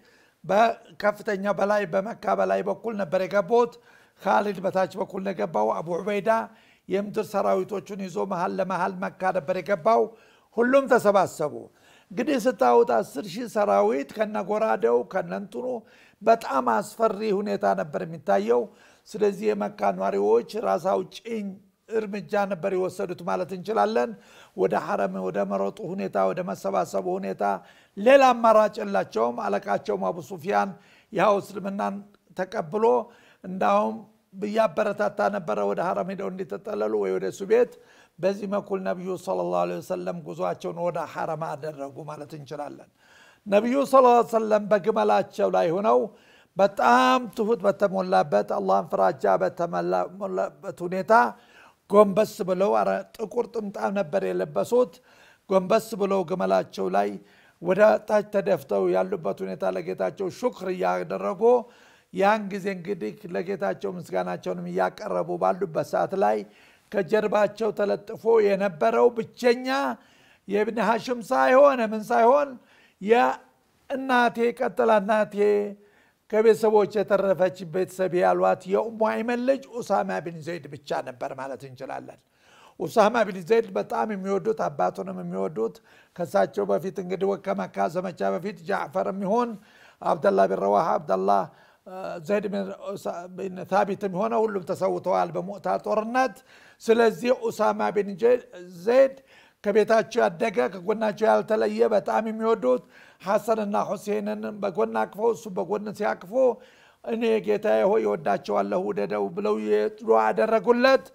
በከፍተኛ በላይ በመካ በላይ በኩል ነበር የገቡት ካሊድ በታች በኩል ነው አቡ ዑበይዳ የምድር ሰራዊቶቹን ይዞ መሀል ለመሀል መካ ነበር የገባው ሁሉም ተሰባሰቡ እንግዲህ ስታወጥ አስር ሺህ ሰራዊት ከነጎራደው ከነንትኑ በጣም አስፈሪ ሁኔታ ነበር የሚታየው ስለዚህ የመካ ኗሪዎች ራስ አውጭኝ እርምጃ ነበር የወሰዱት ማለት እንችላለን። ወደ ሐረም ወደ መሮጡ ሁኔታ፣ ወደ መሰባሰቡ ሁኔታ ሌላ አማራጭ የላቸውም። አለቃቸውም አቡ ሱፊያን ይኸው እስልምናን ተቀብሎ እንዳውም እያበረታታ ነበረ ወደ ሐረም ሄደው እንዲተጠለሉ ወይ ወደ እሱ ቤት። በዚህ በኩል ነቢዩ ሰለላሁ ዐለይሂ ወሰለም ጉዞአቸውን ወደ ሐረም አደረጉ ማለት እንችላለን። ነቢዩ ሰለላሁ ዐለይሂ ወሰለም በግመላቸው ላይ ሆነው በጣም ትሁት በተሞላበት አላህን ፍራቻ በተሞላበት ሁኔታ ጎንበስ ብለው ጥቁር ጥምጣም ነበር የለበሱት። ጎንበስ ብለው ግመላቸው ላይ ወደ ታች ተደፍተው ያሉበት ሁኔታ ለጌታቸው ሹክር እያደረጉ ያን ጊዜ እንግዲህ ለጌታቸው ምስጋናቸውንም እያቀረቡ ባሉበት ሰዓት ላይ ከጀርባቸው ተለጥፎ የነበረው ብቸኛ የኢብን ሐሽም ሳይሆን ምን ሳይሆን የእናቴ ቀጥላ እናቴ ከቤተሰቦች የተረፈች ቤተሰብ ያሏት የኡሙ አይመን ልጅ ኡሳማ ቢን ዘይድ ብቻ ነበር ማለት እንችላለን። ኡሳማ ቢን ዘይድ በጣም የሚወዱት አባቱንም የሚወዱት ከሳቸው በፊት እንግዲህ ከመካ ዘመቻ በፊት ጃዕፈር የሚሆን አብደላ ቢን ረዋሃ አብደላ ዘይድ ቢን ታቢት የሆነ ሁሉም ተሰውተዋል በሙእታ ጦርነት። ስለዚህ ኡሳማ ቢን ዘይድ ከቤታቸው ያደገ ከጎናቸው ያልተለየ በጣም የሚወዱት ሐሰንና ሁሴንን በጎን አቅፎ እሱ በጎን ሲያቅፎ እኔ ጌታዬ ሆይ ወዳቸዋለሁ ውደደው ብለው የድሮ አደረጉለት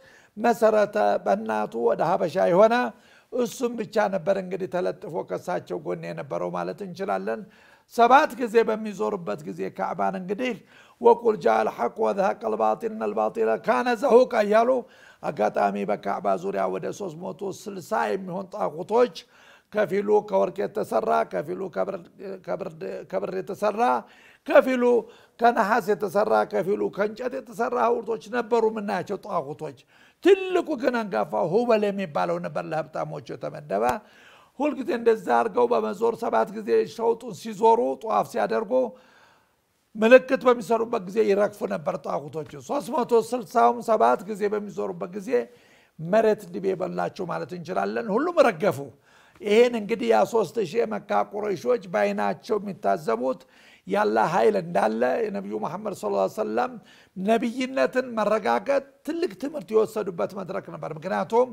መሰረተ በእናቱ ወደ ሀበሻ የሆነ እሱም ብቻ ነበር እንግዲህ ተለጥፎ ከሳቸው ጎን የነበረው ማለት እንችላለን ሰባት ጊዜ በሚዞሩበት ጊዜ ካዕባን እንግዲህ ወቁል ጃ ልሐቅ ወዘሀቀ ልባጢል ነ ልባጢለ ካነ ዘሁቀ እያሉ አጋጣሚ በካዕባ ዙሪያ ወደ 360 የሚሆን ጣቁቶች ከፊሉ ከወርቅ የተሰራ ከፊሉ ከብር የተሰራ ከፊሉ ከነሐስ የተሰራ ከፊሉ ከእንጨት የተሰራ ሐውልቶች ነበሩ የምናያቸው ጣዖቶች። ትልቁ ግን አንጋፋ ሁበል የሚባለው ነበር፣ ለሀብታሞች የተመደበ ሁልጊዜ እንደዛ አድርገው በመዞር ሰባት ጊዜ ሸውጡን ሲዞሩ ጠዋፍ ሲያደርጉ ምልክት በሚሰሩበት ጊዜ ይረግፉ ነበር ጣዖቶች። ሰባት ጊዜ በሚዞሩበት ጊዜ መሬት ድቤ በላቸው ማለት እንችላለን። ሁሉም ረገፉ። ይህን እንግዲህ ያ ሶስት ሺህ የመካ ቁረሾች በአይናቸው የሚታዘቡት ያለ ኃይል እንዳለ የነቢዩ መሐመድ ስ ሰለም ነቢይነትን መረጋገጥ ትልቅ ትምህርት የወሰዱበት መድረክ ነበር። ምክንያቱም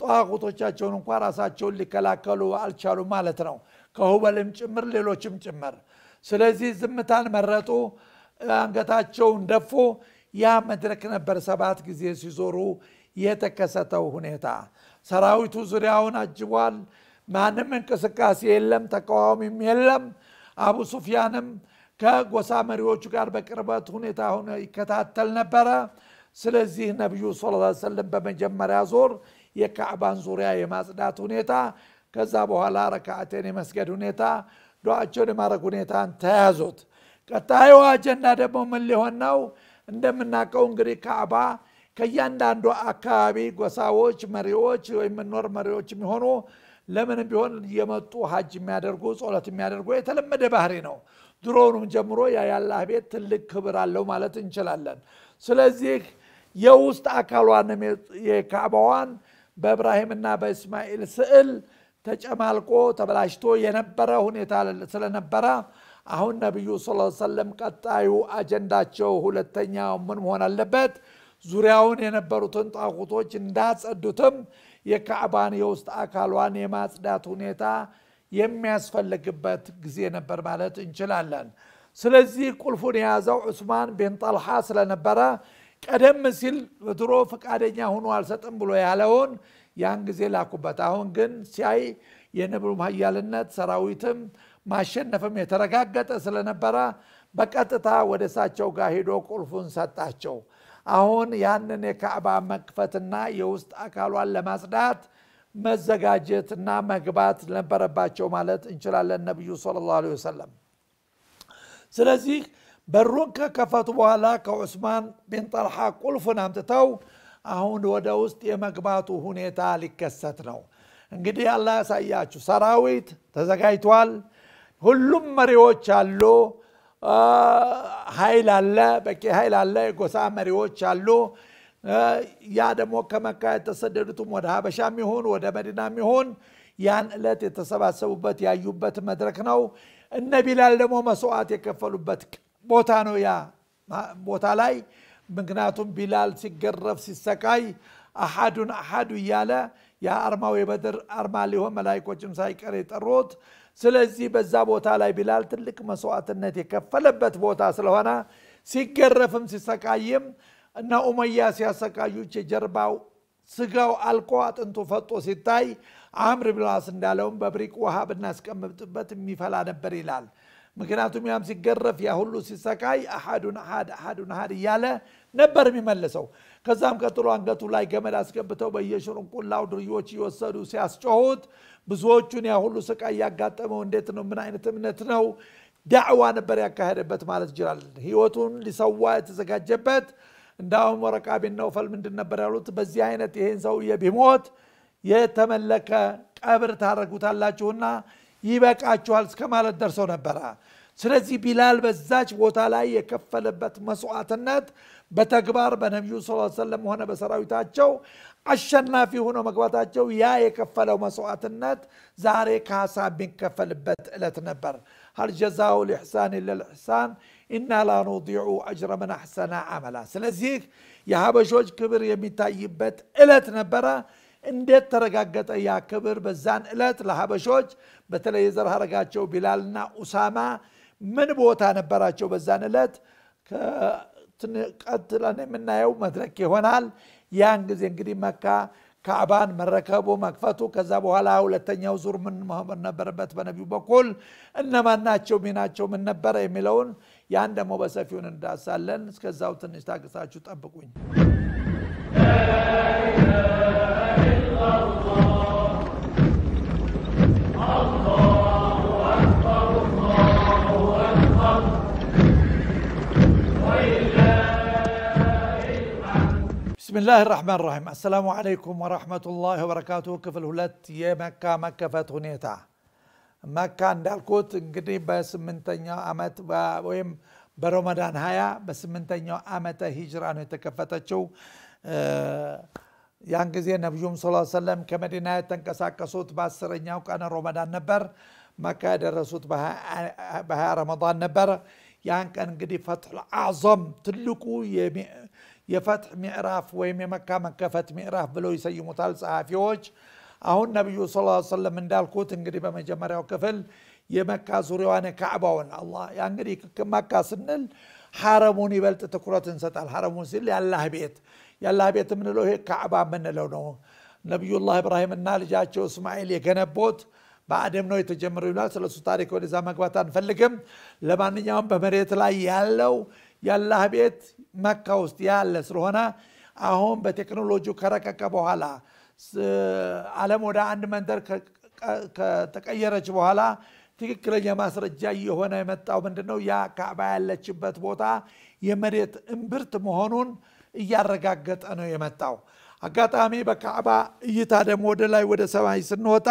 ጠዋቁቶቻቸውን እንኳ ራሳቸውን ሊከላከሉ አልቻሉም ማለት ነው፣ ከሁበልም ጭምር ሌሎችም ጭምር። ስለዚህ ዝምታን መረጡ፣ አንገታቸውን ደፉ። ያ መድረክ ነበር ሰባት ጊዜ ሲዞሩ የተከሰተው ሁኔታ። ሰራዊቱ ዙሪያውን አጅቧል። ማንም እንቅስቃሴ የለም ተቃዋሚም የለም አቡ ሱፊያንም ከጎሳ መሪዎቹ ጋር በቅርበት ሁኔታ ሆነ ይከታተል ነበረ ስለዚህ ነቢዩ ስለ ሰለም በመጀመሪያ ዞር የካዕባን ዙሪያ የማጽዳት ሁኔታ ከዛ በኋላ ረካዓቴን የመስገድ ሁኔታ ዱዓቸውን የማድረግ ሁኔታን ተያዙት ቀጣዩ አጀንዳ ደግሞ ምን ሊሆን ነው እንደምናውቀው እንግዲህ ካዕባ ከእያንዳንዱ አካባቢ ጎሳዎች መሪዎች ወይም ኖር መሪዎች የሚሆኑ ለምንም ቢሆን የመጡ ሀጅ የሚያደርጉ ጾለት የሚያደርጉ የተለመደ ባህሪ ነው ድሮውንም ጀምሮ የአላህ ቤት ትልቅ ክብር አለው ማለት እንችላለን ስለዚህ የውስጥ አካሏን የካዕባዋን በእብራሂምና በእስማኤል ስዕል ተጨማልቆ ተበላሽቶ የነበረ ሁኔታ ስለነበረ አሁን ነቢዩ ስለ ሰለም ቀጣዩ አጀንዳቸው ሁለተኛ ምን መሆን አለበት ዙሪያውን የነበሩትን ጣቁቶች እንዳጸዱትም የካዕባን የውስጥ አካሏን የማጽዳት ሁኔታ የሚያስፈልግበት ጊዜ ነበር ማለት እንችላለን ስለዚህ ቁልፉን የያዘው ዑስማን ቤን ጠልሓ ስለነበረ ቀደም ሲል ድሮ ፈቃደኛ ሆኖ አልሰጥም ብሎ ያለውን ያን ጊዜ ላኩበት አሁን ግን ሲያይ የንብሩ ሀያልነት ሰራዊትም ማሸነፍም የተረጋገጠ ስለነበረ በቀጥታ ወደ እሳቸው ጋር ሄዶ ቁልፉን ሰጣቸው አሁን ያንን የካዕባ መክፈትና የውስጥ አካሏን ለማጽዳት መዘጋጀትና መግባት ነበረባቸው ማለት እንችላለን ነቢዩ ሰለላሁ ዐለይሂ ወሰለም። ስለዚህ በሩን ከከፈቱ በኋላ ከዑስማን ቢን ጠልሓ ቁልፉን አምጥተው አሁን ወደ ውስጥ የመግባቱ ሁኔታ ሊከሰት ነው። እንግዲህ አላ ያሳያችሁ፣ ሰራዊት ተዘጋጅቷል። ሁሉም መሪዎች አሉ። ኃይል አለ በቂ ኃይል አለ የጎሳ መሪዎች አሉ ያ ደግሞ ከመካ የተሰደዱትም ወደ ሀበሻ ሚሆን ወደ መዲና ሚሆን ያን ዕለት የተሰባሰቡበት ያዩበት መድረክ ነው እነ ቢላል ደግሞ መስዋዕት የከፈሉበት ቦታ ነው ያ ቦታ ላይ ምክንያቱም ቢላል ሲገረፍ ሲሰቃይ አሐዱን አሐዱ እያለ የአርማው የበድር አርማ ሊሆን መላይኮችም ሳይቀር የጠሩት ስለዚህ በዛ ቦታ ላይ ቢላል ትልቅ መስዋዕትነት የከፈለበት ቦታ ስለሆነ ሲገረፍም ሲሰቃይም እና ኡመያ ሲያሰቃዩች የጀርባው ስጋው አልቆ አጥንቱ ፈጦ ሲታይ አምር ብላስ እንዳለውም በብሪቅ ውሃ ብናስቀምጥበት የሚፈላ ነበር ይላል ምክንያቱም ያም ሲገረፍ ያ ሁሉ ሲሰቃይ አሃዱን አሃድ አሃዱን አሃድ እያለ ነበር የሚመልሰው ከዛም ቀጥሎ አንገቱ ላይ ገመድ አስገብተው በየሽርንቁላው ድርዮች እየወሰዱ ሲያስጮሁት ብዙዎቹን ያ ሁሉ ስቃይ እያጋጠመው እንዴት ነው ምን አይነት እምነት ነው ዳዕዋ ነበር ያካሄደበት ማለት ይችላል ህይወቱን ሊሰዋ የተዘጋጀበት እንዳውም ወረቃ ቢን ነውፈል ምንድን ነበር ያሉት በዚህ አይነት ይህን ሰውዬ ቢሞት የተመለከ ቀብር ታደረጉታላችሁና ይበቃችኋል እስከ ማለት ደርሰው ነበረ ስለዚህ ቢላል በዛች ቦታ ላይ የከፈለበት መስዋዕትነት በተግባር በነቢዩ ስ ሰለም ሆነ በሰራዊታቸው አሸናፊ ሆኖ መግባታቸው ያ የከፈለው መስዋዕትነት ዛሬ ካሳ ቢንከፈልበት እለት ነበር هل جزاء الإحسان إلا الإحسان إنا لا نضيع أجر من أحسن عملا سلزيك يا هبشوج كبر يمي تايبت إلت نبرا إنديت ترقاقت يا كبر بزان إلت لهبشوج بتلا يزر هرقاتشو بلالنا أسامة من بوتا نبرا بزان إلت ቀጥለን የምናየው መድረክ ይሆናል ያን ጊዜ እንግዲህ መካ ካዕባን መረከቡ መክፈቱ ከዛ በኋላ ሁለተኛው ዙር ምን መሆን ነበረበት በነቢዩ በኩል እነማን ናቸው ሚናቸው ምን ነበረ የሚለውን ያን ደግሞ በሰፊውን እንዳሳለን እስከዛው ትንሽ ታግሳችሁ ጠብቁኝ بسم الله الرحمن الرحيم السلام عليكم ورحمة الله وبركاته ክፍል ሁለት የመካ መከፈት ሁኔታ መካ እንዳልኩት እንግዲህ በስምንተኛው ዓመት ወይም በረመዳን ሀያ በስምንተኛው ዓመተ ሂጅራ ነው የተከፈተችው ያን ጊዜ ነቢዩም ስ ሰለም ከመዲና የተንቀሳቀሱት በአስረኛው ቀን ረመዳን ነበር መካ የደረሱት በሀያ ረመዳን ነበር ያን ቀን እንግዲህ ፈትሑል አዕظም ትልቁ የፈትሕ ምዕራፍ ወይም የመካ መከፈት ምዕራፍ ብለው ይሰይሙታል ጸሐፊዎች አሁን ነቢዩ ስ ሰለም እንዳልኩት እንግዲህ በመጀመሪያው ክፍል የመካ ዙሪያዋን ካዕባውን አላ ያ እንግዲህ መካ ስንል ሐረሙን ይበልጥ ትኩረት እንሰጣል ሐረሙን ሲል ያላህ ቤት ያላህ ቤት የምንለው ይሄ ካዕባ የምንለው ነው ነቢዩላህ ኢብራሂምና ልጃቸው እስማኤል የገነቦት በአደም ነው የተጀመረው ይላል ስለሱ ታሪክ ወደዛ መግባት አንፈልግም ለማንኛውም በመሬት ላይ ያለው ያላህ ቤት መካ ውስጥ ያለ ስለሆነ አሁን በቴክኖሎጂ ከረቀቀ በኋላ አለም ወደ አንድ መንደር ከተቀየረች በኋላ ትክክለኛ ማስረጃ እየሆነ የመጣው ምንድነው ያ ካዕባ ያለችበት ቦታ የመሬት እምብርት መሆኑን እያረጋገጠ ነው የመጣው አጋጣሚ በካዕባ እይታ ደግሞ ወደ ላይ ወደ ሰማይ ስንወጣ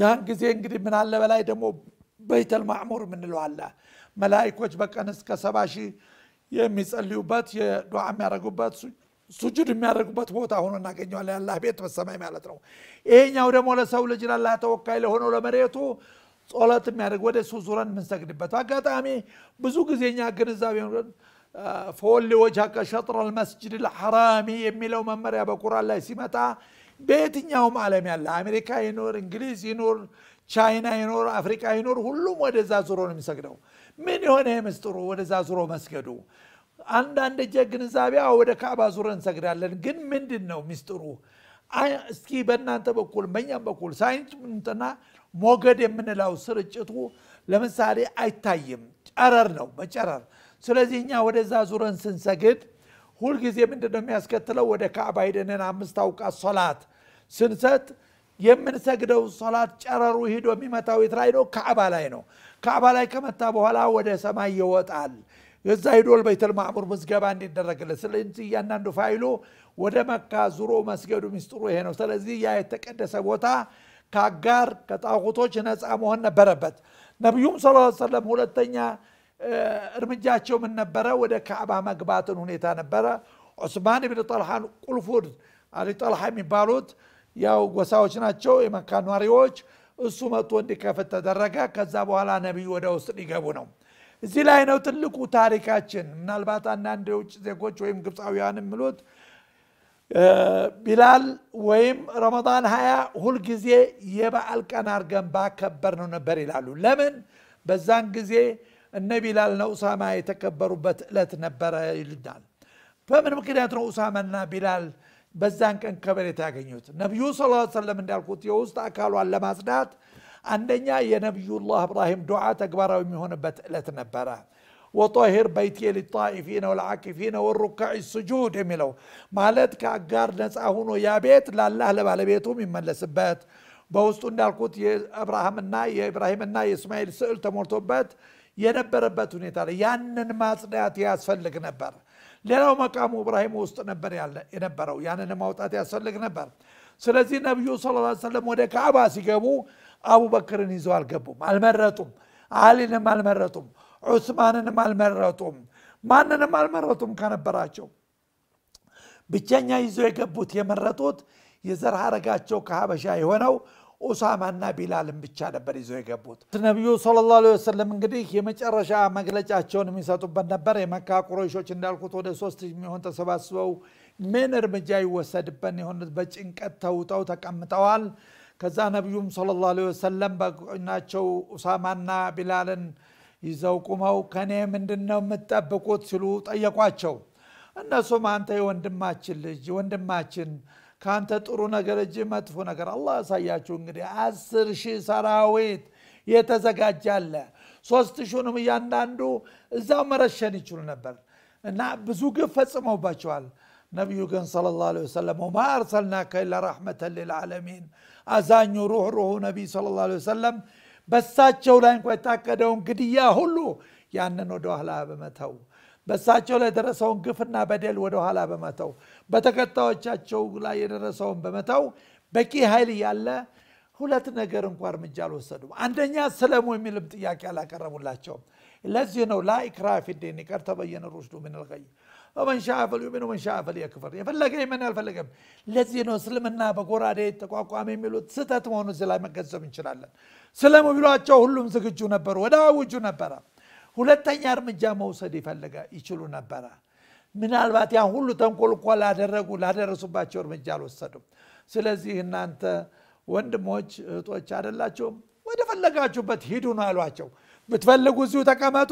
ያን ጊዜ እንግዲህ ምናለ በላይ ደግሞ በይተል ማዕሙር ምንለዋለ መላይኮች በቀን እስከ ሰባ ሺህ የሚጸልዩበት የዱዓ የሚያደርጉበት ሱጁድ የሚያደርጉበት ቦታ ሆኖ እናገኘዋለ ያላህ ቤት በሰማይ ማለት ነው ይሄኛው ደግሞ ለሰው ልጅ ላላህ ተወካይ ለሆነው ለመሬቱ ጸሎት የሚያደርግ ወደ እሱ ዙረን የምንሰግድበት አጋጣሚ ብዙ ጊዜ ግንዛቤ ፈወሊ ወጅሀከ ሸጥረ ልመስጅድ ልሐራሚ የሚለው መመሪያ በቁራን ላይ ሲመጣ በየትኛውም ዓለም ያለ አሜሪካ ይኖር እንግሊዝ ይኖር ቻይና ይኖር አፍሪካ ይኖር ሁሉም ወደዛ ዙሮ ነው የሚሰግደው ምን የሆነ የምስጥሩ ወደዛ ዙሮ መስገዱ አንዳንድ እጀ ግንዛቤ ወደ ካዕባ ዙረ እንሰግዳለን ግን ምንድን ነው ሚስጥሩ እስኪ በእናንተ በኩል በእኛም በኩል ሳይንትና ሞገድ የምንለው ስርጭቱ ለምሳሌ አይታይም ጨረር ነው መጨረር ስለዚህ እኛ ወደዛ ዙረን ስንሰግድ ሁልጊዜ ምንድነው የሚያስከትለው ወደ ካዕባ ሄደንን አምስት አውቃት ሶላት ስንሰጥ የምንሰግደው ሶላት ጨረሩ ሂዶ የሚመታው የት ላይ ነው? ካዕባ ላይ ነው። ካዕባ ላይ ከመታ በኋላ ወደ ሰማይ ይወጣል። እዛ ሂዶል በይተል ማዕሙር ምዝገባ እንዲደረግለት። ስለዚህ እያንዳንዱ ፋይሉ ወደ መካ ዙሮ መስገዱ ሚስጥሩ ይሄ ነው። ስለዚህ ያ የተቀደሰ ቦታ ከአጋር ከጣዖቶች ነፃ መሆን ነበረበት። ነቢዩም ስ ሰለም ሁለተኛ እርምጃቸው ምን ነበረ? ወደ ካዕባ መግባትን ሁኔታ ነበረ። ዑስማን ብን ጠልሓን ቁልፉድ አሊ ጠልሓ የሚባሉት ያው ጎሳዎች ናቸው የመካ ኗሪዎች። እሱ መጥቶ እንዲከፍት ተደረገ። ከዛ በኋላ ነቢዩ ወደ ውስጥ ሊገቡ ነው። እዚህ ላይ ነው ትልቁ ታሪካችን። ምናልባት አንዳንድ የውጭ ዜጎች ወይም ግብፃውያን የሚሉት ቢላል ወይም ረመጣን ሀያ ሁልጊዜ የበዓል ቀን አርገን ባከበር ነው ነበር ይላሉ። ለምን በዛን ጊዜ እነ ቢላል ነው ኡሳማ የተከበሩበት እለት ነበረ ይልናል። በምን ምክንያት ነው ኡሳማና ቢላል بزان كان كبرت أغنيوت نبي صلى الله عليه وسلم من دار كوتي وسط أكالو على مازدات عندنا يا نبي الله إبراهيم دعاء تكبر ومن هنا بتلت نبرة وطهر بيتي للطائفين والعاكفين والركع السجود ملو مالت كأجار نس أهونو يا بيت لا الله لبعل بيتهم من لسبات بوستون دار كوتي إبراهيم الناي إبراهيم الناي إسماعيل سئل تمرتبات ينبر بتوني ترى يانن مازدات يا أسفل لك نبره ሌላው መቃሙ እብራሂም ውስጥ ነበር ያለ የነበረው ያንን ማውጣት ያስፈልግ ነበር ስለዚህ ነቢዩ ስለ ላ ሰለም ወደ ካዕባ ሲገቡ አቡበክርን ይዘው አልገቡም አልመረጡም አሊንም አልመረጡም ዑስማንንም አልመረጡም ማንንም አልመረጡም ከነበራቸው ብቸኛ ይዘው የገቡት የመረጡት የዘር ሀረጋቸው ከሀበሻ የሆነው ኡሳማና ቢላልን ብቻ ነበር ይዘው የገቡት። ነቢዩ ሰለላሁ ዐለይሂ ወሰለም እንግዲህ የመጨረሻ መግለጫቸውን የሚሰጡበት ነበር። የመካ ቁረይሾች እንዳልኩት ወደ ሶስት የሚሆን ተሰባስበው ምን እርምጃ ይወሰድበት የሆኑት በጭንቀት ተውጠው ተቀምጠዋል። ከዛ ነቢዩም ሰለላሁ ዐለይሂ ወሰለም በጎናቸው ኡሳማና ቢላልን ይዘው ቁመው ከኔ ምንድን ነው የምትጠብቁት ሲሉ ጠየቋቸው። እነሱም አንተ የወንድማችን ልጅ ወንድማችን ከአንተ ጥሩ ነገር እጅ መጥፎ ነገር አላህ ያሳያችሁ እንግዲህ አስር ሺህ ሰራዊት የተዘጋጃለ ሶስት ሺሁንም እያንዳንዱ እዛው መረሸን ይችሉ ነበር እና ብዙ ግፍ ፈጽመውባቸዋል ነቢዩ ግን ለ ላ ወሰለም ማ አርሰልናከ ኢላ ረሕመተን ልልዓለሚን አዛኙ ሩህ ሩሁ ነቢይ ለ ላ ወሰለም በሳቸው ላይ እንኳ የታቀደውን ግድያ ሁሉ ያንን ወደ ኋላ በመተው በእሳቸው ላይ የደረሰውን ግፍና በደል ወደኋላ በመተው በተከታዮቻቸው ላይ የደረሰውን በመተው በቂ ኃይል ያለ ሁለት ነገር እንኳ እርምጃ አልወሰዱም። አንደኛ ስለሙ የሚልም ጥያቄ አላቀረቡላቸውም። ለዚህ ነው ላኢክራሀ ፊዲን ይቀር ተበየነ ሩሽዱ ምን ልቀይ ወመን ሻአ ፈልዩእሚን ወመን ሻአ ፈልየክፍር፣ የፈለገ ይመን ያልፈለገም። ለዚህ ነው እስልምና በጎራዴ ተቋቋሚ የሚሉት ስህተት መሆኑ መሆኑን ላይ መገንዘብ እንችላለን። ስለሙ ቢሏቸው ሁሉም ዝግጁ ነበሩ፣ ወደ አውጁ ነበረ። ሁለተኛ እርምጃ መውሰድ ይፈልገ ይችሉ ነበረ። ምናልባት ያን ሁሉ ተንኮል እንኳ ላደረጉ ላደረሱባቸው እርምጃ አልወሰዱም። ስለዚህ እናንተ ወንድሞች እህቶች አደላቸውም ወደ ፈለጋችሁበት ሂዱ ነው ያሏቸው። ብትፈልጉ እዚሁ ተቀመጡ፣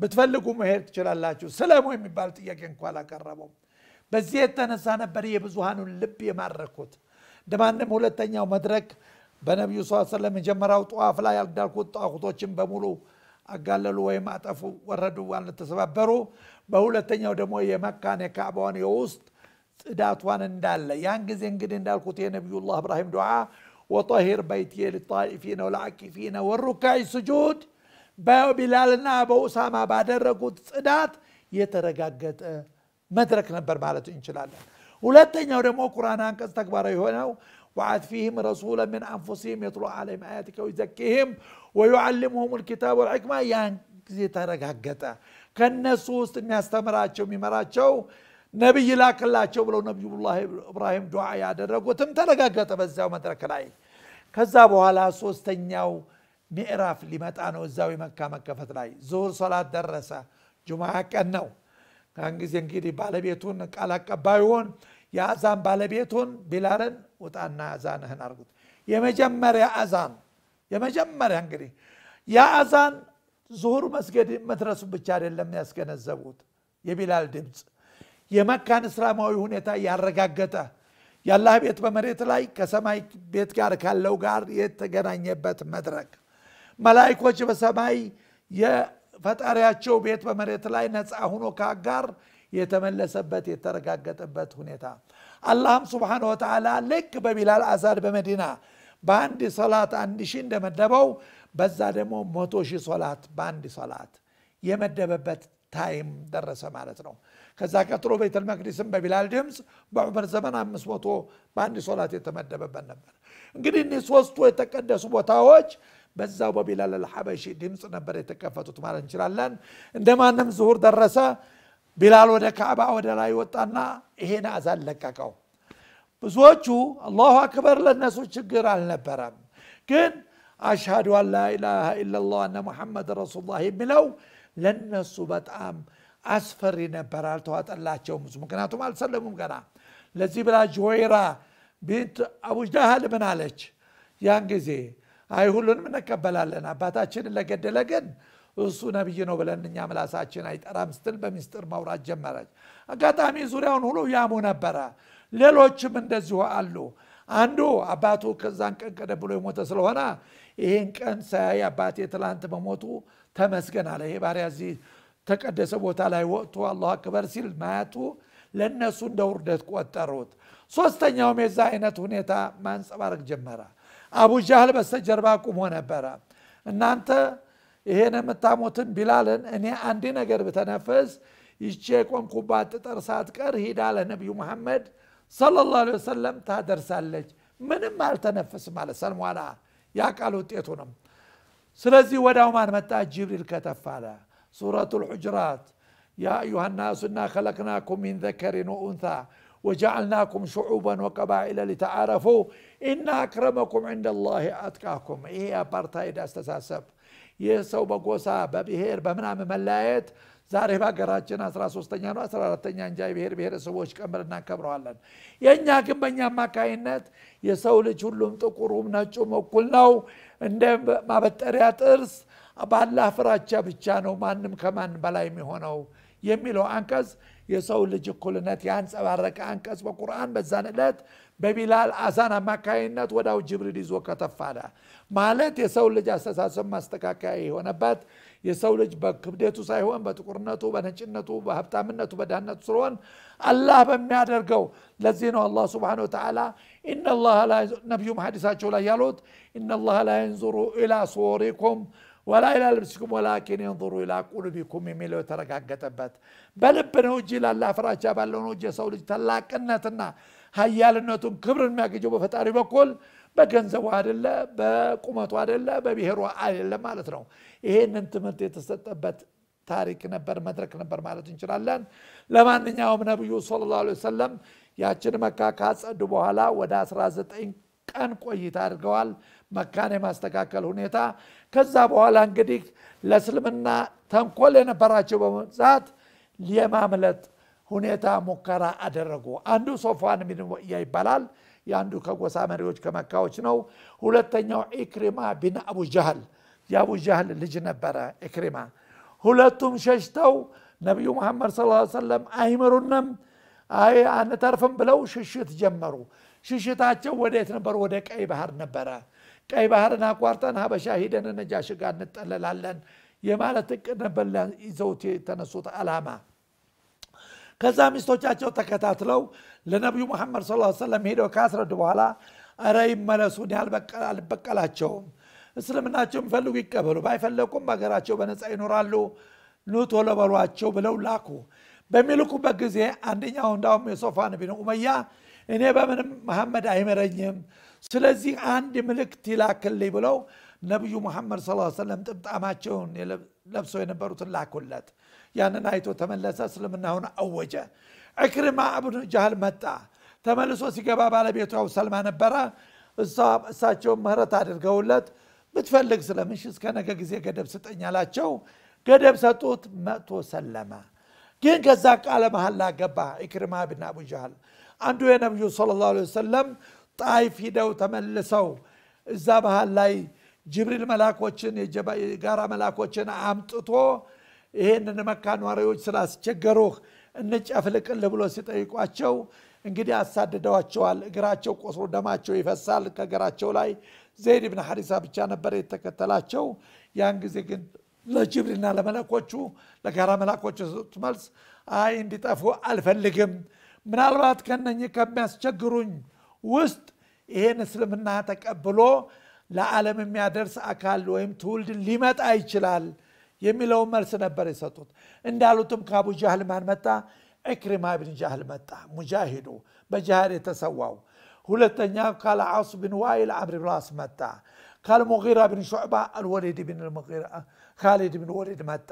ብትፈልጉ መሄድ ትችላላችሁ። ስለሙ የሚባል ጥያቄ እንኳ አላቀረበውም። በዚህ የተነሳ ነበር የብዙሃኑን ልብ የማረኩት። እንደማንም ሁለተኛው መድረክ በነቢዩ ስ ስለም የጀመራው ጠዋፍ ላይ ያልዳልኩት ጣዖቶችን በሙሉ አጋለሉ ወይም አጠፉ፣ ወረዱ፣ አልተሰባበሩ። በሁለተኛው ደግሞ የመካን የካዕባን የውስጥ ጽዳቷን እንዳለ ያን ጊዜ እንግዲህ እንዳልኩት የነቢዩላህ እብራሂም ዱዓ ወጠሂር በይት ልጣኢፊነ ወለአኪፊነ ወሩካይ ስጁድ በቢላልና በኡሳማ ባደረጉት ጽዳት የተረጋገጠ መድረክ ነበር ማለት እንችላለን። ሁለተኛው ደግሞ ቁርአን አንቀጽ ተግባራዊ የሆነው وعاد فيهم رسولا من انفسهم يطلع عليهم اياتك ويزكيهم ويعلمهم الكتاب والحكمه يعني ترك هكذا كان نسوس يستمراتشو ميمراتشو نبي لاك الله ولو نبي الله ابراهيم دعاء يا درك وتم ترك هكذا بس زاو مدرك العين كذابوا على سوس تنياو ميراف اللي مات انا وزاوي مكه مكه فتراي زور صلاه درسة جمعه كانو كان جزين كيدي بالبيتون قال اكبايون يا زام بالبيتون بلارن ውጣና አዛንህን አርጉት። የመጀመሪያ አዛን የመጀመሪያ እንግዲህ ያ ዙሁር መስገድ መድረሱ ብቻ አይደለም ያስገነዘቡት። የቢላል ድምፅ የመካን እስላማዊ ሁኔታ ያረጋገጠ የአላህ ቤት በመሬት ላይ ከሰማይ ቤት ጋር ካለው ጋር የተገናኘበት መድረክ መላይኮች በሰማይ የፈጣሪያቸው ቤት በመሬት ላይ ነፃ ሁኖ ከአጋር የተመለሰበት የተረጋገጠበት ሁኔታ አላህም ስብሓን ወተዓላ ልክ በቢላል አዛድ በመዲና በአንድ ሰላት አንድ ሺህ እንደመደበው በዛ ደግሞ መቶ ሺህ ሶላት በአንድ ሶላት የመደበበት ታይም ደረሰ ማለት ነው ከዛ ቀጥሎ ቤተል መቅዲስም በቢላል ድምፅ በዑመር ዘመን አምስት መቶ በአንድ ሶላት የተመደበበት ነበር እንግዲህ እኒህ ሶስቱ የተቀደሱ ቦታዎች በዛው በቢላል አልሐበሺ ድምፅ ነበር የተከፈቱት ማለት እንችላለን እንደ ዝሁር ደረሰ بلال ودا كعبة ودا لا يوطانا هنا أزال لك أكو بزوجو الله أكبر للناس وشكر على نبرم كن أشهد أن لا إله إلا الله أن محمد رسول الله ملو لن سبت أم أسفر نبرا توات الله جوم ممكن أنتم على سلم ممكن لذي بلا جويرة بيت أبو جهل من عليك يانجزي أي هولون من كبلالنا باتا تشين لقد لقد እሱ ነቢይ ነው ብለን እኛ ምላሳችን አይጠራም ስትል በሚስጥር ማውራት ጀመረች። አጋጣሚ ዙሪያውን ሁሉ ያሙ ነበረ። ሌሎችም እንደዚሁ አሉ። አንዱ አባቱ ከዛን ቀን ቀደም ብሎ የሞተ ስለሆነ ይህን ቀን ሳያይ አባቴ ትላንት በሞቱ ተመስገን አለ። ይሄ ባሪያ እዚህ ተቀደሰ ቦታ ላይ ወጥቶ አላሁ አክበር ሲል ማያቱ ለእነሱ እንደ ውርደት ቆጠሩት። ሶስተኛውም የዛ አይነት ሁኔታ ማንጸባረቅ ጀመረ። አቡ ጃህል በስተጀርባ ቁሞ ነበረ። እናንተ هنا متاموتن بلالن اني عندي نجر بتنفس يشيكون كوبات ترسات هي دالة نبي محمد صلى الله عليه وسلم تهدر سالج من ما تنفس مع السلم ولا يا قالوا تيتونم سلازي وداو ما متى جبريل كتف سورة الحجرات يا أيها الناس إنا خلقناكم من ذكر وأنثى وجعلناكم شعوبا وقبائل لتعارفوا إن أكرمكم عند الله أتقاكم إيه أبرتا استاذ استساسب ይህ ሰው በጎሳ በብሔር በምናምን መለያየት ዛሬ በሀገራችን 13ተኛ ነው 14ተኛ እንጃ የብሔር ብሔረሰቦች ቀን ብለን እናከብረዋለን። የእኛ ግን በእኛ አማካይነት የሰው ልጅ ሁሉም ጥቁሩም ነጩም እኩል ነው። እንደ ማበጠሪያ ጥርስ ባለ ፍራቻ ብቻ ነው ማንም ከማን በላይ የሚሆነው የሚለው አንቀጽ የሰው ልጅ እኩልነት ያንጸባረቀ አንቀጽ በቁርአን በዛን ዕለት በቢላል አዛን አማካይነት ወዳው ጅብሪል ይዞ ከተፋለ ማለት የሰው ልጅ አስተሳሰብ ማስተካከያ የሆነበት የሰው ልጅ በክብደቱ ሳይሆን በጥቁርነቱ በነጭነቱ በሀብታምነቱ በዳነቱ ስለሆን አላህ በሚያደርገው ለዚህ ነው አላህ ስብሓን ወተላ ኢናላህ ነቢዩም ሀዲሳቸው ላይ ያሉት ኢናላህ ላ የንዙሩ ኢላ ሶሪኩም ወላ ኢላ ልብስኩም ወላኪን የንظሩ ኢላ ቁሉቢኩም የሚለው የተረጋገጠበት በልብ ነው እንጂ ላላ ፍራቻ ባለው ነው እንጂ የሰው ልጅ ተላቅነትና ሀያልነቱን ክብርን የሚያገኘው በፈጣሪ በኩል በገንዘቡ አይደለ፣ በቁመቱ አደለ፣ በብሔሩ አይደለም ማለት ነው። ይሄንን ትምህርት የተሰጠበት ታሪክ ነበር፣ መድረክ ነበር ማለት እንችላለን። ለማንኛውም ነቢዩ ሰለላሁ ዐለይሂ ወሰለም ያችን መካ ካጸዱ በኋላ ወደ 19 ቀን ቆይታ አድርገዋል መካን የማስተካከል ሁኔታ። ከዛ በኋላ እንግዲህ ለእስልምና ተንኮል የነበራቸው በመብዛት የማምለጥ ሁኔታ ሙከራ አደረጉ። አንዱ ሶፋን ሚንወእያ ይባላል። የአንዱ ከጎሳ መሪዎች ከመካዎች ነው። ሁለተኛው ኢክሪማ ቢን አቡጃህል የአቡጃህል ልጅ ነበረ ኢክሪማ። ሁለቱም ሸሽተው ነቢዩ መሐመድ ስ ሰለም አይምሩንም አይ አንተርፍም ብለው ሽሽት ጀመሩ። ሽሽታቸው ወዴት ነበር? ወደ ቀይ ባህር ነበረ። ቀይ ባህርን አቋርጠን ሀበሻ ሂደን ነጃሽ ጋር እንጠለላለን የማለት እቅድ ነበር ይዘውት የተነሱት አላማ። ከዛ ሚስቶቻቸው ተከታትለው ለነቢዩ መሐመድ ስ ሰለም ሄደው ካስረዱ በኋላ እረ ይመለሱ አልበቀላቸውም እስልምናቸው የሚፈልጉ ይቀበሉ ባይፈለቁም በሀገራቸው በነፃ ይኖራሉ ኑ ቶሎ ብለው ላኩ በሚልኩበት ጊዜ አንደኛው እንዳሁም የሶፋን ቢን ኡመያ እኔ በምንም መሐመድ አይመረኝም ስለዚህ አንድ ምልክት ይላክልኝ ብለው ነቢዩ መሐመድ ስ ሰለም ጥምጣማቸውን ለብሰው የነበሩትን ላኩለት ያንን አይቶ ተመለሰ፣ እስልምናውን አወጀ። እክርማ አቡነ ጃህል መጣ። ተመልሶ ሲገባ ባለቤቱ ያው ሰልማ ነበረ። እሳቸውን ምህረት አድርገውለት ብትፈልግ ስለምንሽ እስከ ነገ ጊዜ ገደብ ስጠኝ አላቸው። ገደብ ሰጡት። መጥቶ ሰለመ። ግን ከዛ ቃለ መሐላ ገባ። ኢክሪማ ብን አቡ ጃህል አንዱ የነቢዩ ለ ላ ሰለም ጣይፍ ሂደው ተመልሰው እዛ መሀል ላይ ጅብሪል መላኮችን የጋራ መላኮችን አምጥቶ ይሄንን መካ ኗሪዎች ስላስቸገሩህ እንጨፍልቅልህ ብሎ ሲጠይቋቸው እንግዲህ አሳድደዋቸዋል። እግራቸው ቆስሮ ደማቸው ይፈሳል ከእግራቸው ላይ። ዘይድ ብን ሐሪሳ ብቻ ነበር የተከተላቸው። ያን ጊዜ ግን ለጅብሪልና ለመለኮቹ ለጋራ መላኮቹ የሰጡት መልስ አይ እንዲጠፉ አልፈልግም፣ ምናልባት ከነኝህ ከሚያስቸግሩኝ ውስጥ ይሄን እስልምና ተቀብሎ ለዓለም የሚያደርስ አካል ወይም ትውልድ ሊመጣ ይችላል የሚለውን መልስ ነበር የሰጡት እንዳሉትም ከአቡ ጃህል ማን መጣ ዕክሪማ ብን ጃህል መጣ ሙጃሂዱ በጃህል የተሰዋው ሁለተኛ ካል ዓስ ብን ዋይል አምር ብን ዓስ መጣ ካል ሙጊራ ብን ሹዕባ አልወሊድ ብን ካሊድ ብን ወሊድ መጣ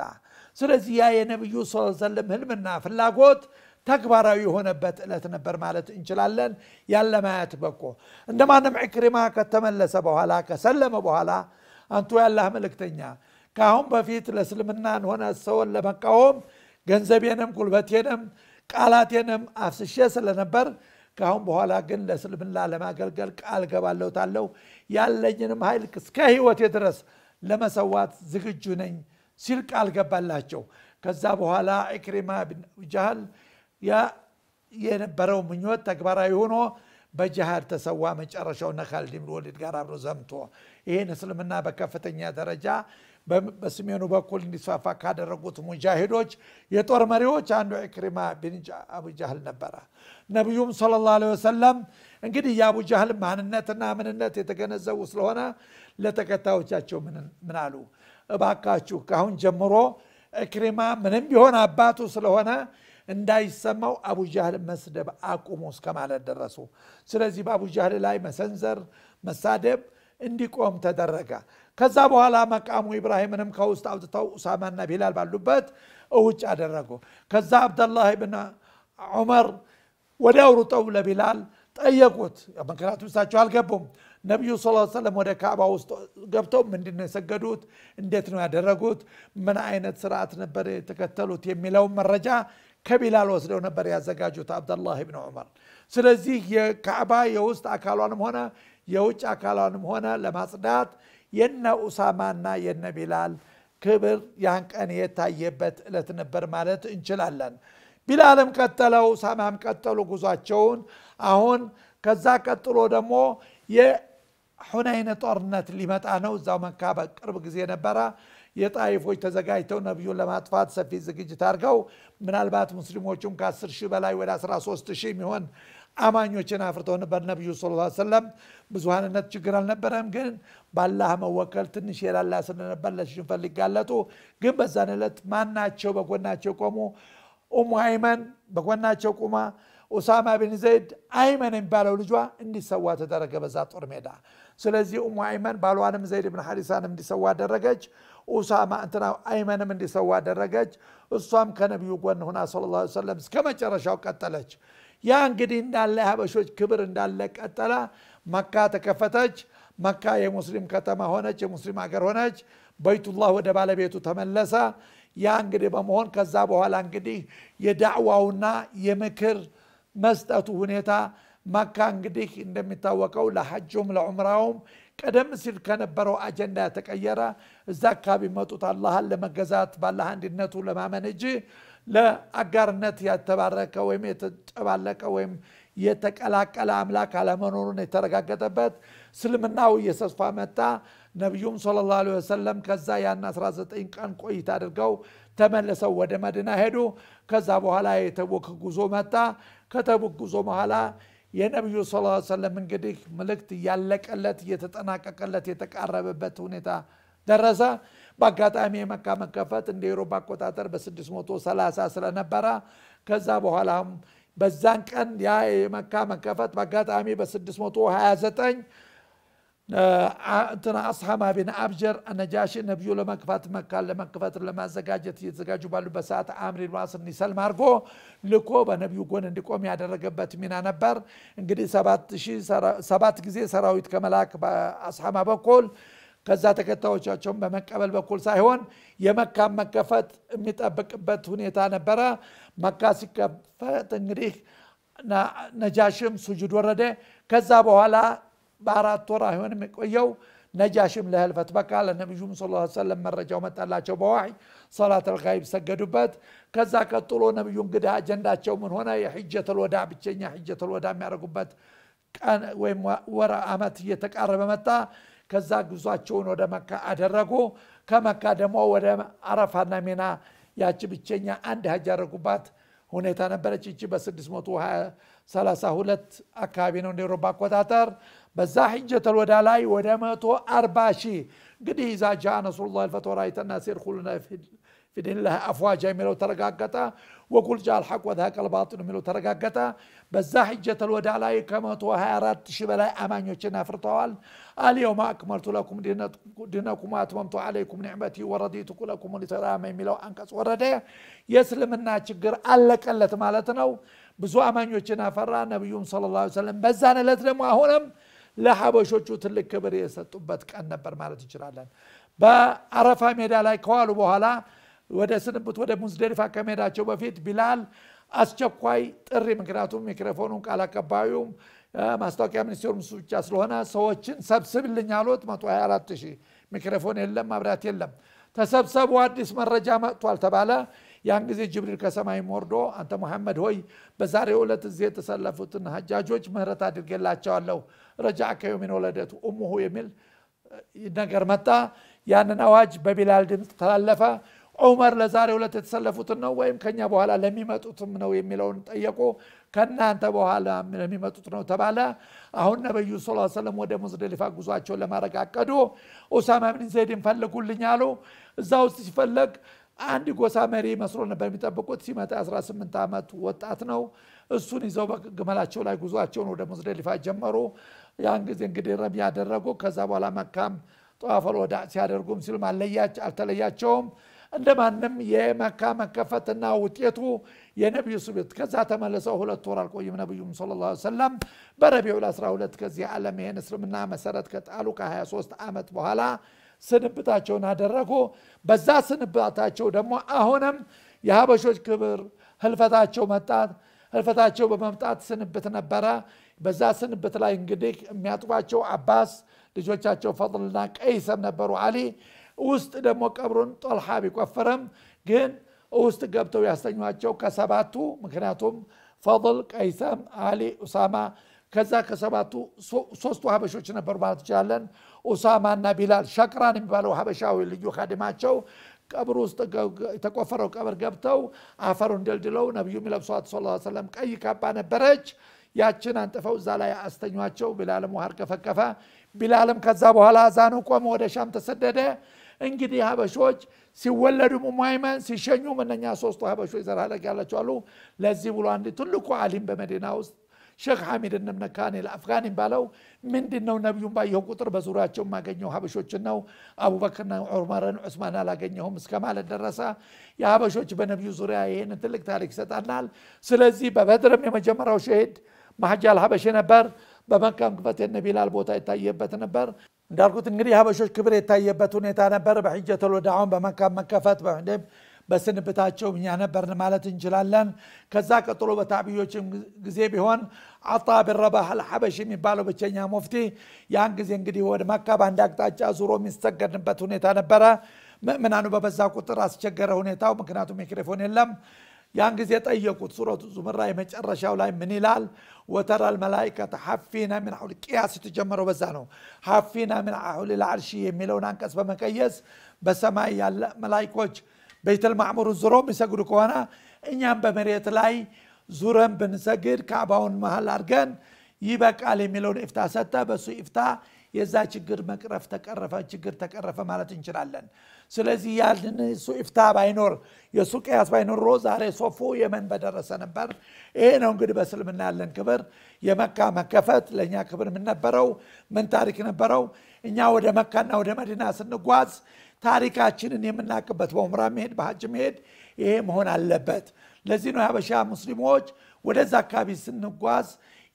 ስለዚህ ያ የነቢዩ ስ ሰለም ህልምና ፍላጎት ተግባራዊ የሆነበት ዕለት ነበር ማለት እንችላለን ያለ ማየት በቆ እንደማንም ዕክሪማ ከተመለሰ በኋላ ከሰለመ በኋላ አንቱ ያላህ መልእክተኛ ከአሁን በፊት ለእስልምና ሆነ ሰውን ለመቃወም ገንዘቤንም ጉልበቴንም ቃላቴንም አፍስሼ ስለነበር ከአሁን በኋላ ግን ለእስልምና ለማገልገል ቃል ገባለሁ ታለው ያለኝንም ኃይል እስከ ህይወቴ ድረስ ለመሰዋት ዝግጁ ነኝ ሲል ቃል ገባላቸው። ከዛ በኋላ ኢክሪማ ብን ጃህል የነበረው ምኞት ተግባራዊ ሆኖ በጅሃድ ተሰዋ። መጨረሻው ነካልድ ወሊድ ጋር አብሮ ዘምቶ ይህን እስልምና በከፍተኛ ደረጃ በሰሜኑ በኩል እንዲስፋፋ ካደረጉት ሙጃሂዶች የጦር መሪዎች አንዱ ዕክሪማ ቢን አቡጃህል ነበረ። ነቢዩም ሰለላሁ ዐለይሂ ወሰለም እንግዲህ የአቡጃህል ማንነትና ምንነት የተገነዘቡ ስለሆነ ለተከታዮቻቸው ምን አሉ? እባካችሁ ከአሁን ጀምሮ እክሪማ ምንም ቢሆን አባቱ ስለሆነ እንዳይሰማው አቡጃህል መስደብ አቁሙ እስከማለት ደረሱ። ስለዚህ በአቡጃህል ላይ መሰንዘር፣ መሳደብ እንዲቆም ተደረገ ከዛ በኋላ መቃሙ ኢብራሂምንም ከውስጥ አውጥተው ኡሳማና ቢላል ባሉበት እውጭ አደረጉ ከዛ አብደላህ ብን ዑመር ወዲያው ሩጠው ለቢላል ጠየቁት ምክንያቱም እሳቸው አልገቡም ነቢዩ ስ ሰለም ወደ ካዕባ ውስጥ ገብተው ምንድን ነው የሰገዱት እንዴት ነው ያደረጉት ምን አይነት ስርዓት ነበር የተከተሉት የሚለውን መረጃ ከቢላል ወስደው ነበር ያዘጋጁት አብደላህ ብን ዑመር ስለዚህ የካዕባ የውስጥ አካሏንም ሆነ የውጭ አካሏንም ሆነ ለማጽዳት የነ ኡሳማና የነ ቢላል ክብር ያን ቀን የታየበት እለት ነበር ማለት እንችላለን። ቢላልም ቀጠለው፣ ኡሳማም ቀጠሉ ጉዟቸውን። አሁን ከዛ ቀጥሎ ደግሞ የሁነይን ጦርነት ሊመጣ ነው። እዛው መካ በቅርብ ጊዜ ነበረ። የጣይፎች ተዘጋጅተው ነቢዩን ለማጥፋት ሰፊ ዝግጅት አድርገው ምናልባት ሙስሊሞቹም ከ10 ሺህ በላይ ወደ 13 ሺህ የሚሆን አማኞችን አፍርቶ ነበር ነቢዩ ስለ ሰለም ብዙሀንነት ችግር አልነበረም ግን ባላህ መወከል ትንሽ የላላ ስለነበር ለሽንፈት ሊጋለጡ ግን በዛን ዕለት ማናቸው በጎናቸው ቆሙ ኡሙ አይመን በጎናቸው ቁማ ኡሳማ ብን ዘይድ አይመን የሚባለው ልጇ እንዲሰዋ ተደረገ በዛ ጦር ሜዳ ስለዚህ ኡሙ አይመን ባሏንም ዘይድ ብን ሐሪሳን እንዲሰዋ አደረገች ኡሳማ እንትና አይመንም እንዲሰዋ አደረገች እሷም ከነቢዩ ጎን ሁና ስለ ላ ሰለም እስከ መጨረሻው ቀጠለች ያ እንግዲህ እንዳለ የሀበሾች ክብር እንዳለ ቀጠለ። መካ ተከፈተች። መካ የሙስሊም ከተማ ሆነች፣ የሙስሊም ሀገር ሆነች። በይቱላህ ወደ ባለቤቱ ተመለሰ። ያ እንግዲህ በመሆን ከዛ በኋላ እንግዲህ የዳዕዋውና የምክር መስጠቱ ሁኔታ መካ እንግዲህ እንደሚታወቀው ለሐጁም ለዑምራውም ቀደም ሲል ከነበረው አጀንዳ የተቀየረ እዛ አካባቢ መጡት አላህን ለመገዛት ባላህ አንድነቱ ለማመን እጅ ለአጋርነት የተባረከ ወይም የተጨባለቀ ወይም የተቀላቀለ አምላክ አለመኖሩን የተረጋገጠበት እስልምናው እየሰፋ መጣ። ነቢዩም ሰለላሁ ዐለይሂ ወሰለም ከዛ ያን 19 ቀን ቆይታ አድርገው ተመልሰው ወደ መዲና ሄዱ። ከዛ በኋላ የተቡክ ጉዞ መጣ። ከተቡክ ጉዞ በኋላ የነቢዩ ስ ሰለም እንግዲህ ምልክት እያለቀለት እየተጠናቀቀለት የተቃረበበት ሁኔታ ደረሰ። በአጋጣሚ የመካ መከፈት እንደ ኤሮፓ አቆጣጠር በ630 ስለነበረ ከዛ በኋላም በዛን ቀን ያ የመካ መከፈት በአጋጣሚ በ629 እንትና አስሐማ ቢን አብጀር ነጃሽ ነቢዩ ለመክፋት መካን ለመክፈት ለማዘጋጀት እየተዘጋጁ ባሉ በሰዓት አምሪ ብን አስ ሰልም አድርጎ ልኮ በነቢዩ ጎን እንዲቆም ያደረገበት ሚና ነበር። እንግዲህ ሰባት ጊዜ ሰራዊት ከመላክ በአስሐማ በኩል ከዛ ተከታዮቻቸውን በመቀበል በኩል ሳይሆን የመካን መከፈት የሚጠብቅበት ሁኔታ ነበረ። መካ ሲከፈት እንግዲህ ነጃሽም ሱጁድ ወረደ። ከዛ በኋላ በአራት ወር አይሆን የሚቆየው ነጃሽም ለህልፈት በቃ ለነቢዩም ስ ሰለም መረጃው መጣላቸው በዋይ ሰላት አልጋይብ ሰገዱበት። ከዛ ቀጥሎ ነቢዩ እንግዲህ አጀንዳቸው ምን ሆነ? የሕጀተል ወዳ ብቸኛ ሕጀተል ወዳ የሚያደርጉበት ቀን ወይም ወር አመት እየተቃረበ መጣ። ከዛ ጉዟቸውን ወደ መካ አደረጉ ከመካ ደግሞ ወደ አረፋና ሚና ያቺ ብቸኛ አንድ ሀጅ ያደረጉባት ሁኔታ ነበረች እቺ በ632 አካባቢ ነው እንደ ኤሮፓ አቆጣጠር በዛ ሕጀተል ወዳ ላይ ወደ 140 ሺህ እንግዲህ ዛ ጃ ነስሩላ ልፈት ወራይተና ሴድኩሉና አፍዋጃ የሚለው ተረጋገጠ وقل جاء الحق وذهك الباطل ملو ترقاقتا بزاح جاء الوداع لاي كما توها رات شبلا أمان يوچنا فرطوال اليوم أكملت لكم دينكم وأتممت عليكم نعمتي ورديت لكم لسلام ملو أنكس ورده يسلم الناشقر ألك ألت مالتنو بزو أمان يوچنا فرى نبي صلى الله عليه وسلم بزان لتنم وهنم لحبشو جوت اللي كبر يسد أبتك أنبر مالتي جرالا بأرفا ميدالي كوالو بوهلا ወደ ስንብት ወደ ሙዝደሊፋ ከመሄዳቸው በፊት ቢላል አስቸኳይ ጥሪ ምክንያቱም ሚክሮፎኑን ቃል አቀባዩም ማስታወቂያ ሚኒስቴሩ ምስ ብቻ ስለሆነ ሰዎችን ሰብስብልኝ አሉት 124 ሺህ ሚክሮፎን የለም መብራት የለም ተሰብሰቡ አዲስ መረጃ መጥቷል ተባለ ያን ጊዜ ጅብሪል ከሰማይ ወርዶ አንተ ሙሐመድ ሆይ በዛሬ ዕለት እዚህ የተሰለፉትን ሀጃጆች ምህረት አድርጌላቸዋለሁ ረጃ ከዮሚን ወለደቱ እሙሁ የሚል ነገር መጣ ያንን አዋጅ በቢላል ድምፅ ተላለፈ ዑመር ለዛሬ ሁለት የተሰለፉትን ነው ወይም ከኛ በኋላ ለሚመጡትም ነው የሚለውን ጠየቁ ከእናንተ በኋላ ለሚመጡት ነው ተባለ አሁን ነቢዩ ስ ሰለም ወደ ሙዝደሊፋ ጉዟቸውን ለማድረግ አቀዱ ኡሳማ ብን ዘይድን ፈልጉልኝ አሉ እዛ ውስጥ ሲፈለግ አንድ ጎሳ መሪ መስሎ ነበር የሚጠብቁት ሲመጣ 18 ዓመት ወጣት ነው እሱን ይዘው በግመላቸው ላይ ጉዟቸውን ወደ ሙዝደሊፋ ጀመሩ ያን ጊዜ እንግዲህ ረም ያደረጉ ከዛ በኋላ መካም ጠዋፈል ወዳ ሲያደርጉም ሲሉም አልተለያቸውም እንደ ማንም የመካ መከፈትና ውጤቱ የነቢዩ ስቤት ከዛ ተመልሰው ሁለት ወር አልቆይም ነቢዩም ለ ላ ሰለም በረቢዑል 12 ከዚህ ዓለም ይህን እስልምና መሰረት ከጣሉ ከ23 ዓመት በኋላ ስንብታቸውን አደረጉ በዛ ስንብታቸው ደግሞ አሁንም የሀበሾች ክብር ህልፈታቸው መጣት ህልፈታቸው በመምጣት ስንብት ነበረ በዛ ስንብት ላይ እንግዲህ የሚያጥቧቸው አባስ ልጆቻቸው ፈጥልና ቀይሰም ነበሩ አሊ ውስጥ ደግሞ ቀብሩን ጦልሃ ቢቆፈረም ግን ውስጥ ገብተው ያስተኟቸው ከሰባቱ ምክንያቱም ፈضል ቀይሰም አሊ ኡሳማ ከዛ ከሰባቱ ሶስቱ ሀበሾች ነበሩ ማለት ይችላለን ኡሳማ እና ቢላል ሸቅራን የሚባለው ሀበሻዊ ልዩ ካድማቸው ቀብር ውስጥ የተቆፈረው ቀብር ገብተው አፈሩን ደልድለው ነቢዩ የሚለብሷት ስ ሰለም ቀይ ካባ ነበረች ያችን አንጥፈው እዛ ላይ አስተኟቸው ቢላልም ውሃር ከፈከፈ ቢላልም ከዛ በኋላ አዛኑ ቆመ ወደ ሻም ተሰደደ እንግዲህ ሀበሾች ሲወለዱ ሙማይመን ሲሸኙ መነኛ ሶስቱ ሀበሾች ዘላለግ ያላቸዋሉ ለዚህ ብሎ አንድ ትልቁ አሊም በመዲና ውስጥ ሼክ ሐሚድ እንምነካን ለአፍጋን ባለው ምንድን ነው ነቢዩን ባየው ቁጥር በዙሪያቸው የማገኘው ሀበሾችን ነው አቡበክርና ዑመርን ዑስማን አላገኘሁም እስከ ማለት ደረሰ የሀበሾች በነቢዩ ዙሪያ ይህን ትልቅ ታሪክ ይሰጣናል ስለዚህ በበድርም የመጀመሪያው ሸሂድ ማሐጃል ሀበሽ ነበር በመካም ክፈት የነ ቦታ ይታየበት ነበር እንዳልኩት እንግዲህ የሀበሾች ክብር የታየበት ሁኔታ ነበር። በሕጀተል ወዳውን በመካ መከፈት በሁዴም በስንብታቸው እኛ ነበርን ማለት እንችላለን። ከዛ ቀጥሎ በታቢዮችም ጊዜ ቢሆን አጣ ብረባህ አልሐበሽ የሚባለው ብቸኛ ሙፍቲ ያን ጊዜ እንግዲህ ወደ መካ በአንድ አቅጣጫ ዙሮ የሚሰገድንበት ሁኔታ ነበረ። ምእምናኑ በበዛ ቁጥር አስቸገረ ሁኔታው፣ ምክንያቱም ሚክሮፎን የለም። يان قزي يتأيكو سورة الزمرة يمجر شاو لاي من إلال وترى الملائكة حافينا من حول كياس تجمرو بزانو حافينا من حول العرش يميلون عن كسب مكيس بسما يال ملائكة بيت المعمور الزرو مساقر كوانا إنيان بمريت لاي زورن بنساقر كعباون مهال أرغن يبك علي ميلون إفتا بسو إفتا የዛ ችግር መቅረፍ ተቀረፈ ችግር ተቀረፈ ማለት እንችላለን ስለዚህ ያልን እሱ ኢፍታ ባይኖር የእሱ ቅያስ ባይኖር ሮ ዛሬ ሶፎ የመን በደረሰ ነበር ይሄ ነው እንግዲህ በስልምና ያለን ክብር የመካ መከፈት ለእኛ ክብር የምንነበረው ምን ታሪክ ነበረው እኛ ወደ መካና ወደ መዲና ስንጓዝ ታሪካችንን የምናቅበት በኡምራ መሄድ በሀጅ መሄድ ይሄ መሆን አለበት ለዚህ ነው የሀበሻ ሙስሊሞች ወደዛ አካባቢ ስንጓዝ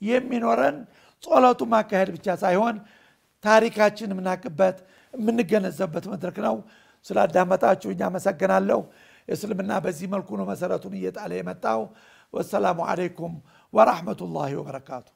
የሚኖረን ጸሎቱ ማካሄድ ብቻ ሳይሆን ታሪካችን የምናቅበት የምንገነዘብበት መድረክ ነው። ስላዳመጣችሁ እኛ አመሰግናለሁ። እስልምና በዚህ መልኩ ነው መሰረቱን እየጣለ የመጣው። ወሰላሙ አሌይኩም ወራህመቱላሂ ወበረካቱ።